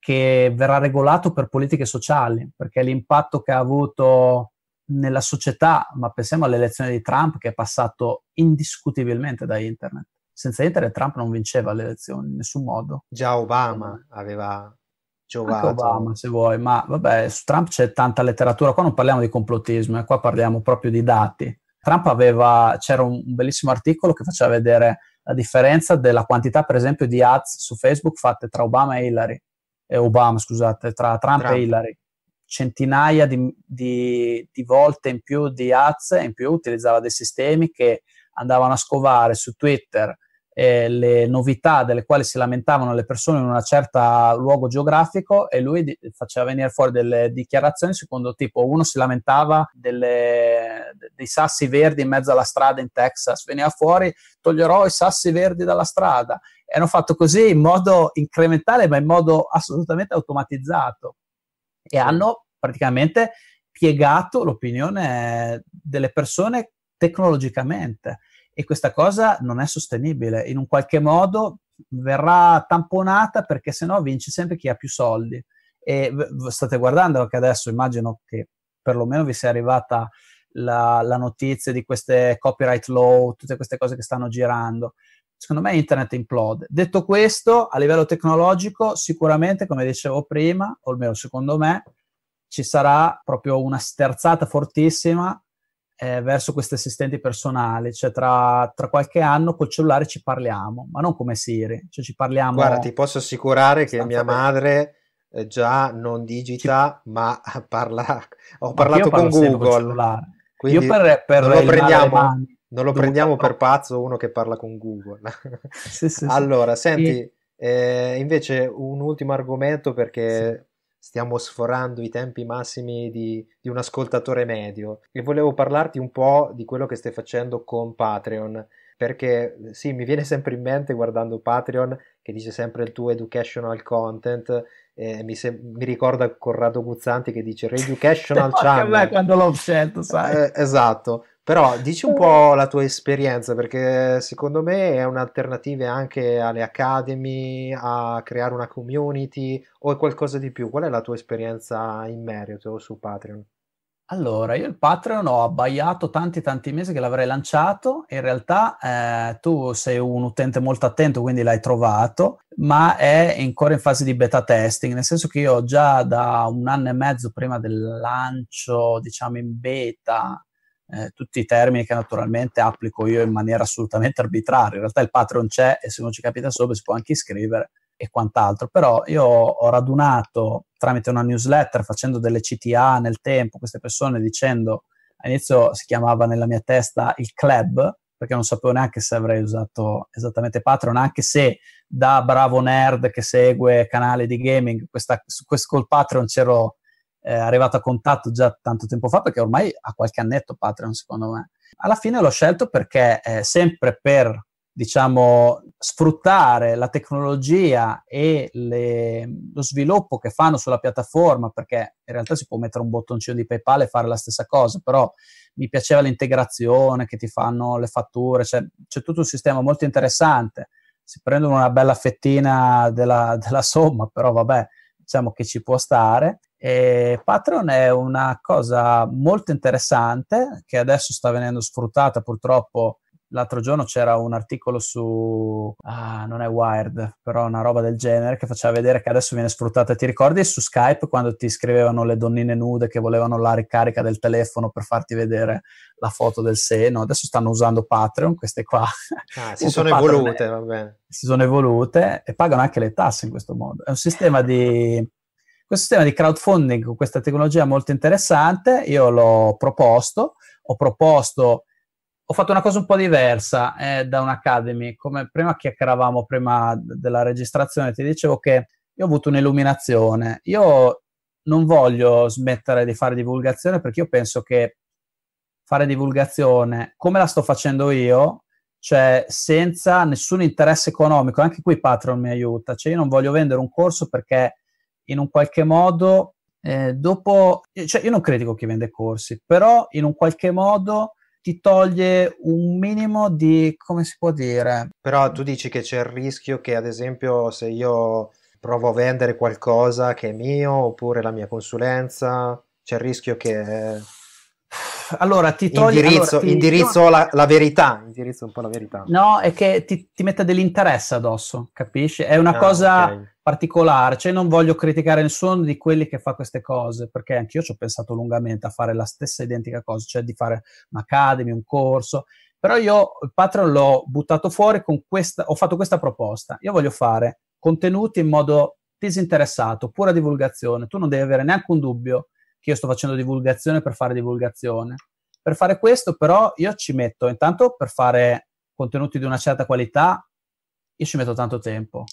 che verrà regolato per politiche sociali, perché l'impatto che ha avuto nella società, ma pensiamo all'elezione di Trump che è passato indiscutibilmente da internet. Senza internet Trump non vinceva le elezioni in nessun modo. Già Obama aveva giovato. Anche Obama se vuoi, ma vabbè, su Trump c'è tanta letteratura, qua non parliamo di complottismo, eh, qua parliamo proprio di dati. Trump aveva, c'era un, un bellissimo articolo che faceva vedere la differenza della quantità, per esempio, di ads su Facebook fatte tra Obama e Hillary, eh, Obama, scusate, tra Trump, Trump. e Hillary centinaia di, di, di, volte in più di ads, in più utilizzava dei sistemi che andavano a scovare su Twitter eh, le novità delle quali si lamentavano le persone in un certo luogo geografico e lui di- faceva venire fuori delle dichiarazioni secondo tipo uno si lamentava delle, dei sassi verdi in mezzo alla strada in Texas, veniva fuori toglierò i sassi verdi dalla strada e hanno fatto così in modo incrementale ma in modo assolutamente automatizzato e hanno praticamente piegato l'opinione delle persone tecnologicamente e questa cosa non è sostenibile, in un qualche modo verrà tamponata perché sennò vince sempre chi ha più soldi e state guardando anche adesso immagino che perlomeno vi sia arrivata la, la notizia di queste copyright law, tutte queste cose che stanno girando secondo me internet implode. Detto questo, a livello tecnologico, sicuramente, come dicevo prima, o almeno secondo me, ci sarà proprio una sterzata fortissima eh, verso questi assistenti personali, cioè tra, tra, qualche anno col cellulare ci parliamo, ma non come Siri, cioè ci parliamo... Guarda, ti posso assicurare che mia madre eh, già non digita, ci... ma <laughs> parla... ho ma parlato con Google. Con quindi io per, per lo prendiamo, non lo Dovuto prendiamo per pazzo uno che parla con Google. <laughs> sì, sì, allora, senti, eh, invece un ultimo argomento perché stiamo sforando i tempi massimi di, di, un ascoltatore medio e volevo parlarti un po' di quello che stai facendo con Patreon perché sì, mi viene sempre in mente guardando Patreon che dice sempre il tuo educational content eh, mi, se- mi, ricorda Corrado Guzzanti che dice re-educational Channel. <laughs> Anche a me quando l'ho scelto, sai. Eh, esatto, però dici un po' eh. la tua esperienza, perché secondo me è un'alternativa anche alle academy, a creare una community o è qualcosa di più. Qual è la tua esperienza in merito su Patreon? Allora, io il Patreon ho abbaiato tanti tanti mesi che l'avrei lanciato, in realtà eh, tu sei un utente molto attento, quindi l'hai trovato, ma è ancora in fase di beta testing, nel senso che io già da un anno e mezzo prima del lancio, diciamo in beta, eh, tutti i termini che naturalmente applico io in maniera assolutamente arbitraria. In realtà il Patreon c'è e se non ci capita sopra si può anche iscrivere e quant'altro, però io ho radunato tramite una newsletter facendo delle CTA nel tempo queste persone dicendo all'inizio si chiamava nella mia testa il club perché non sapevo neanche se avrei usato esattamente Patreon, anche se da bravo nerd che segue canale di gaming, questa, questo col Patreon c'ero eh, arrivato a contatto già tanto tempo fa, perché ormai ha qualche annetto Patreon, secondo me. Alla fine l'ho scelto perché eh, sempre per diciamo, sfruttare la tecnologia e le, lo sviluppo che fanno sulla piattaforma, perché in realtà si può mettere un bottoncino di PayPal e fare la stessa cosa, però mi piaceva l'integrazione che ti fanno le fatture, cioè, c'è tutto un sistema molto interessante. Si prendono una bella fettina della, della somma, però vabbè, diciamo che ci può stare e Patreon è una cosa molto interessante che adesso sta venendo sfruttata purtroppo. L'altro giorno c'era un articolo su, ah, non è Wired, però una roba del genere che faceva vedere che adesso viene sfruttata. Ti ricordi su Skype quando ti scrivevano le donnine nude che volevano la ricarica del telefono per farti vedere la foto del seno? Adesso stanno usando Patreon, queste qua. Ah, <laughs> si sono Patreon evolute, è, va bene. Si sono evolute e pagano anche le tasse in questo modo. È un sistema di questo sistema di crowdfunding con questa tecnologia è molto interessante, io l'ho proposto, ho proposto ho fatto una cosa un po' diversa eh, da un'Academy, come prima chiacchieravamo prima della registrazione, ti dicevo che io ho avuto un'illuminazione. Io non voglio smettere di fare divulgazione perché io penso che fare divulgazione come la sto facendo io, cioè senza nessun interesse economico, anche qui Patreon mi aiuta, cioè io non voglio vendere un corso perché in un qualche modo, eh, dopo, cioè io non critico chi vende corsi, però in un qualche modo ti toglie un minimo di, come si può dire? Però tu dici che c'è il rischio che ad esempio se io provo a vendere qualcosa che è mio oppure la mia consulenza, c'è il rischio che allora ti togli indirizzo, allora, ti, indirizzo no, la, la, verità indirizzo un po' la verità no è che ti, ti mette dell'interesse addosso capisci è una ah, cosa okay. particolare cioè non voglio criticare nessuno di quelli che fa queste cose perché anch'io ci ho pensato lungamente a fare la stessa identica cosa cioè di fare un'academy un corso però io il Patreon l'ho buttato fuori con questa ho fatto questa proposta io voglio fare contenuti in modo disinteressato pura divulgazione tu non devi avere neanche un dubbio che io sto facendo divulgazione per fare divulgazione. Per fare questo però io ci metto, intanto per fare contenuti di una certa qualità, io ci metto tanto tempo.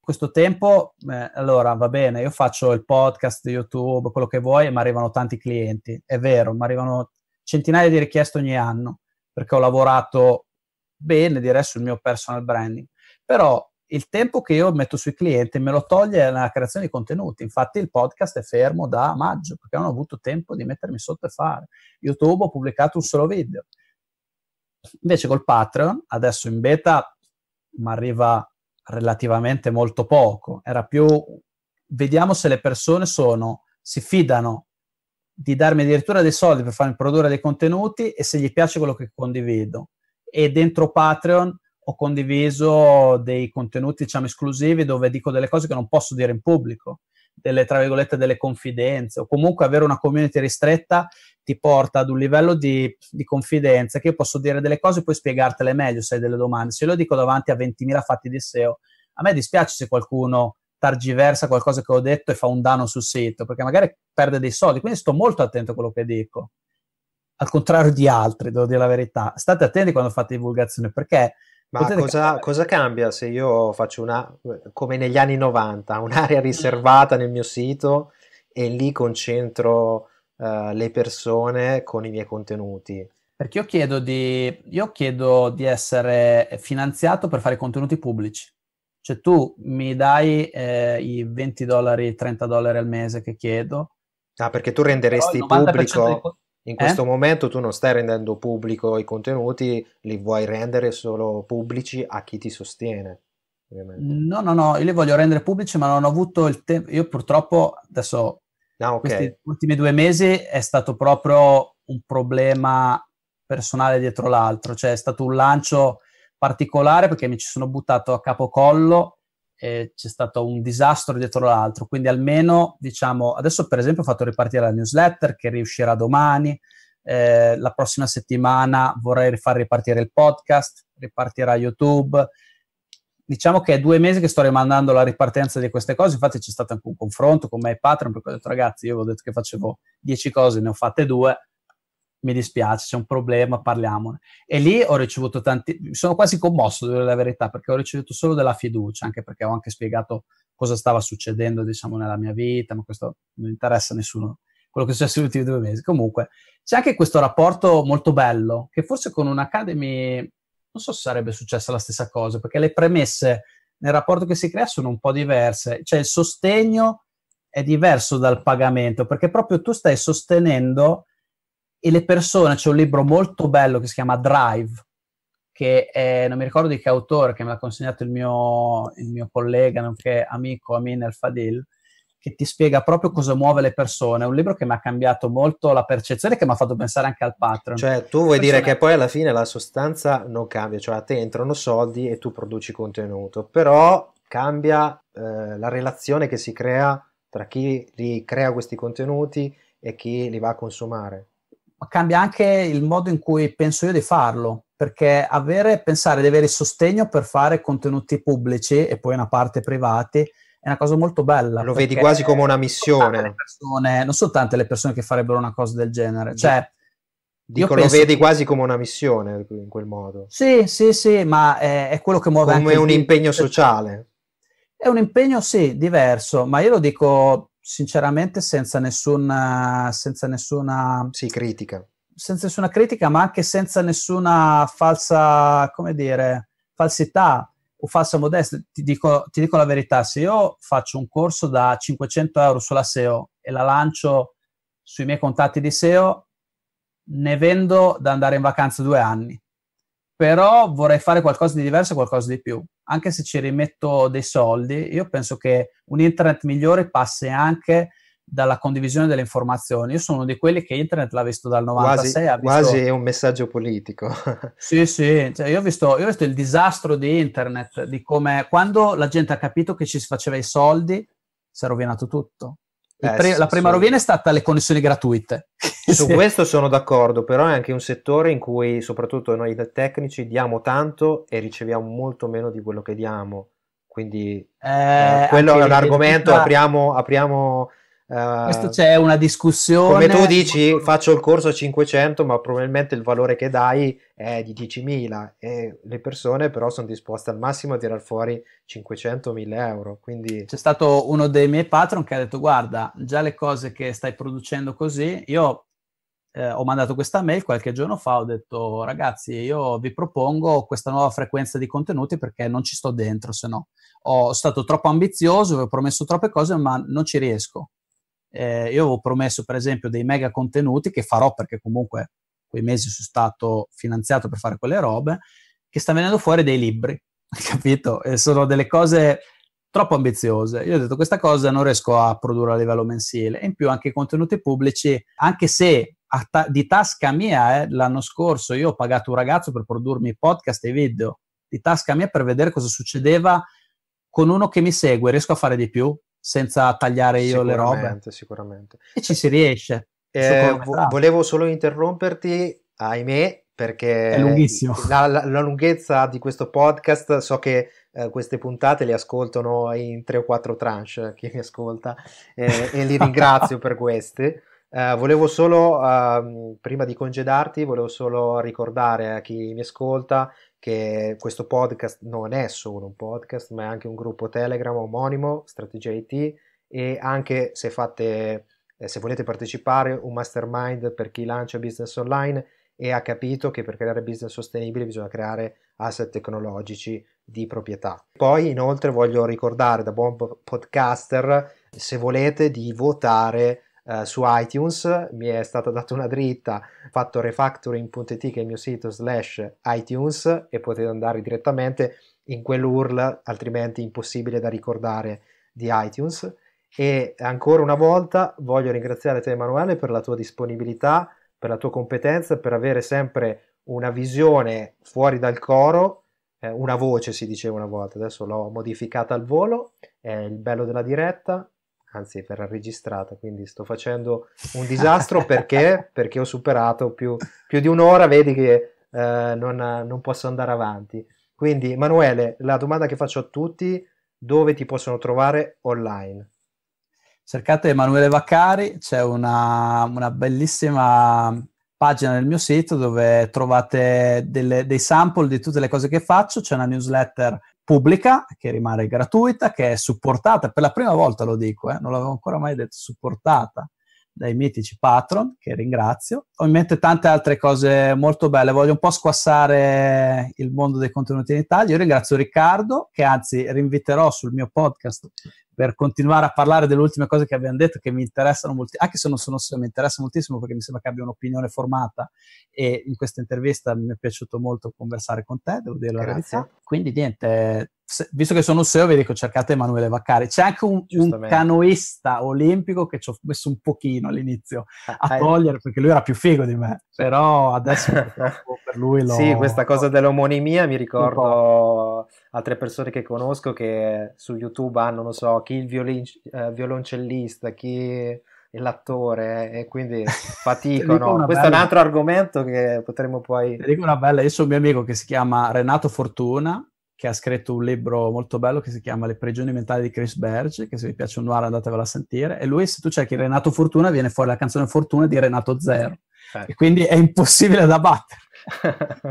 Questo tempo, eh, allora va bene, io faccio il podcast, YouTube, quello che vuoi, ma arrivano tanti clienti, è vero, ma arrivano centinaia di richieste ogni anno, perché ho lavorato bene, direi, sul mio personal branding. Però il tempo che io metto sui clienti me lo toglie la creazione di contenuti. Infatti il podcast è fermo da maggio perché non ho avuto tempo di mettermi sotto e fare. YouTube ho pubblicato un solo video. Invece col Patreon, adesso in beta, ma arriva relativamente molto poco. Era più vediamo se le persone sono si fidano di darmi addirittura dei soldi per farmi produrre dei contenuti e se gli piace quello che condivido. E dentro Patreon ho condiviso dei contenuti, diciamo, esclusivi dove dico delle cose che non posso dire in pubblico, delle, tra virgolette, delle confidenze, o comunque avere una community ristretta ti porta ad un livello di, di confidenza che io posso dire delle cose e poi spiegartele meglio se hai delle domande. Se io lo dico davanti a 20.000 fatti di SEO, a me dispiace se qualcuno targiversa qualcosa che ho detto e fa un danno sul sito, perché magari perde dei soldi, quindi sto molto attento a quello che dico. Al contrario di altri, devo dire la verità, state attenti quando fate divulgazione, perché ma cosa, cosa, cambia se io faccio una, come negli anni 90, un'area riservata nel mio sito e lì concentro uh, le persone con i miei contenuti? Perché io chiedo, di, io chiedo di essere finanziato per fare contenuti pubblici. Cioè tu mi dai eh, i 20 dollari, 30 dollari al mese che chiedo. Ah, perché tu renderesti pubblico... Di in questo eh? momento tu non stai rendendo pubblico i contenuti, li vuoi rendere solo pubblici a chi ti sostiene. Ovviamente. No, no, no, io li voglio rendere pubblici, ma non ho avuto il tempo. Io purtroppo adesso, ah, okay. questi ultimi due mesi è stato proprio un problema personale dietro l'altro, cioè è stato un lancio particolare perché mi ci sono buttato a capocollo eh, c'è stato un disastro dietro l'altro, quindi almeno diciamo, adesso per esempio ho fatto ripartire la newsletter che riuscirà domani, eh, la prossima settimana vorrei far ripartire il podcast, ripartirà YouTube. Diciamo che è due mesi che sto rimandando la ripartenza di queste cose, infatti c'è stato anche un confronto con me e Patreon, perché ho detto ragazzi, io avevo detto che facevo dieci cose, ne ho fatte due, mi dispiace, c'è un problema, parliamone. E lì ho ricevuto tanti, sono quasi commosso, devo dire la verità, perché ho ricevuto solo della fiducia, anche perché ho anche spiegato cosa stava succedendo, diciamo, nella mia vita, ma questo non interessa a nessuno, quello che è successo negli ultimi due mesi. Comunque, c'è anche questo rapporto molto bello, che forse con un'Academy, non so se sarebbe successa la stessa cosa, perché le premesse nel rapporto che si crea sono un po' diverse, cioè il sostegno è diverso dal pagamento, perché proprio tu stai sostenendo e le persone, c'è un libro molto bello che si chiama Drive, che è, non mi ricordo di che autore, che me l'ha consegnato il mio, il mio collega, nonché amico Amin El Fadil, che ti spiega proprio cosa muove le persone. È un libro che mi ha cambiato molto la percezione, che mi ha fatto pensare anche al patron. Cioè, tu vuoi persone... dire che poi alla fine la sostanza non cambia, cioè a te entrano soldi e tu produci contenuto, però cambia eh, la relazione che si crea tra chi li crea questi contenuti e chi li va a consumare ma cambia anche il modo in cui penso io di farlo, perché avere, pensare di avere il sostegno per fare contenuti pubblici e poi una parte privati è una cosa molto bella. Lo vedi quasi come una missione. non sono tante le persone che farebbero una cosa del genere, cioè... Dico, lo vedi che... quasi come una missione in quel modo. Sì, sì, sì, ma è, è quello che muove come anche... Come un impegno sociale. È un impegno, sì, diverso, ma io lo dico sinceramente senza nessuna, senza nessuna sì, critica. Senza nessuna critica, ma anche senza nessuna falsa, come dire, falsità o falsa modestia. Ti dico, ti dico la verità, se io faccio un corso da 500 euro sulla SEO e la lancio sui miei contatti di SEO, ne vendo da andare in vacanza due anni. Però vorrei fare qualcosa di diverso e qualcosa di più anche se ci rimetto dei soldi, io penso che un internet migliore passi anche dalla condivisione delle informazioni. Io sono uno di quelli che internet l'ha visto dal 96. Quasi, visto... quasi è un messaggio politico. <laughs> sì, sì, cioè, io, ho visto, io, ho visto, il disastro di internet, di come quando la gente ha capito che ci si faceva i soldi, si è rovinato tutto. Eh, pre- sì, la prima sì. rovina è stata le connessioni gratuite. Su questo sono d'accordo, però è anche un settore in cui soprattutto noi tecnici diamo tanto e riceviamo molto meno di quello che diamo. Quindi eh, eh, quello è un argomento, apriamo, apriamo questo eh, c'è una discussione. Come tu dici, faccio il corso a 500, ma probabilmente il valore che dai è di 10.000 e le persone però sono disposte al massimo a tirar fuori 500-1000 euro. Quindi... C'è stato uno dei miei patron che ha detto: Guarda, già le cose che stai producendo così, io eh, ho mandato questa mail qualche giorno fa, ho detto ragazzi io vi propongo questa nuova frequenza di contenuti perché non ci sto dentro, se no ho stato troppo ambizioso, vi ho promesso troppe cose ma non ci riesco. Eh, io avevo promesso, per esempio, dei mega contenuti che farò perché comunque quei mesi sono stato finanziato per fare quelle robe, che sta venendo fuori dei libri, <laughs> capito? E sono delle cose troppo ambiziose. Io ho detto questa cosa non riesco a produrre a livello mensile. E in più anche i contenuti pubblici, anche se ta- di tasca mia, eh, l'anno scorso io ho pagato un ragazzo per produrmi podcast e video, di tasca mia per vedere cosa succedeva con uno che mi segue, riesco a fare di più? senza tagliare io le robe. Sicuramente. E ci si riesce. Eh, vo- volevo solo interromperti, ahimè, perché la, la, la, lunghezza di questo podcast so che eh, queste puntate le ascoltano in tre o quattro tranche chi mi ascolta eh, e li <laughs> ringrazio per queste. Eh, volevo solo, ehm, prima di congedarti, volevo solo ricordare a chi mi ascolta che questo podcast non è solo un podcast, ma è anche un gruppo Telegram omonimo, Strategia IT, e anche se, fate, eh, se volete partecipare, un mastermind per chi lancia business online e ha capito che per creare business sostenibile bisogna creare asset tecnologici di proprietà. Poi inoltre voglio ricordare da buon podcaster, se volete, di votare eh, su iTunes, mi è stata data una dritta, fatto refactoring.it che è il mio sito slash iTunes e potete andare direttamente in quell'URL, altrimenti impossibile da ricordare di iTunes. E ancora una volta voglio ringraziare te Emanuele per la tua disponibilità, per la tua competenza, per avere sempre una visione fuori dal coro, eh, una voce si diceva una volta, adesso l'ho modificata al volo, è il bello della diretta, anzi verrà registrata, quindi sto facendo un disastro perché? <laughs> perché ho superato più, più, di un'ora, vedi che eh, non, non, posso andare avanti. Quindi Emanuele, la domanda che faccio a tutti, dove ti possono trovare online? Cercate Emanuele Vaccari, c'è una, una bellissima pagina nel mio sito dove trovate delle, dei sample di tutte le cose che faccio, c'è una newsletter pubblica, che rimane gratuita, che è supportata, per la prima volta lo dico, eh, non l'avevo ancora mai detto, supportata dai mitici patron, che ringrazio. Ho in mente tante altre cose molto belle, voglio un po' squassare il mondo dei contenuti in Italia. Io ringrazio Riccardo, che anzi rinviterò sul mio podcast per continuare a parlare delle ultime cose che abbiamo detto che mi interessano moltissimo, anche se non sono solo, mi interessa moltissimo perché mi sembra che abbia un'opinione formata e in questa intervista mi è piaciuto molto conversare con te, devo dire la Grazie. verità. Quindi niente, se, visto che sono un SEO vi dico cercate Emanuele Vaccari. C'è anche un, un canoista olimpico che ci ho messo un pochino all'inizio ah, a togliere perché lui era più figo di me però adesso <laughs> per lui lo... Sì, questa cosa dell'omonimia mi ricordo altre persone che conosco che su YouTube hanno, non so, chi il violin, eh, violoncellista, chi l'attore eh, e quindi <laughs> faticano. Questo bella... è un altro argomento che potremmo poi... Ti dico una bella, io sono un mio amico che si chiama Renato Fortuna, che ha scritto un libro molto bello che si chiama Le prigioni mentali di Chris Berg, che se vi piace un noir andatevelo a sentire, e lui se tu cerchi Renato Fortuna viene fuori la canzone Fortuna di Renato Zero eh. quindi è impossibile da battere.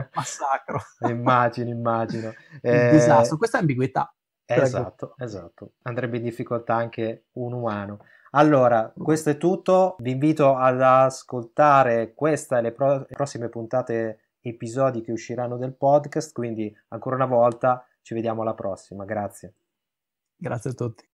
<laughs> Massacro. immagino, immagino. Eh... disastro, questa è ambiguità. Esatto, esatto. Andrebbe in difficoltà anche un umano. Allora, questo è tutto. Vi invito ad ascoltare questa e le, pro- prossime puntate, episodi che usciranno del podcast. Quindi, ancora una volta, ci vediamo alla prossima. Grazie. Grazie a tutti.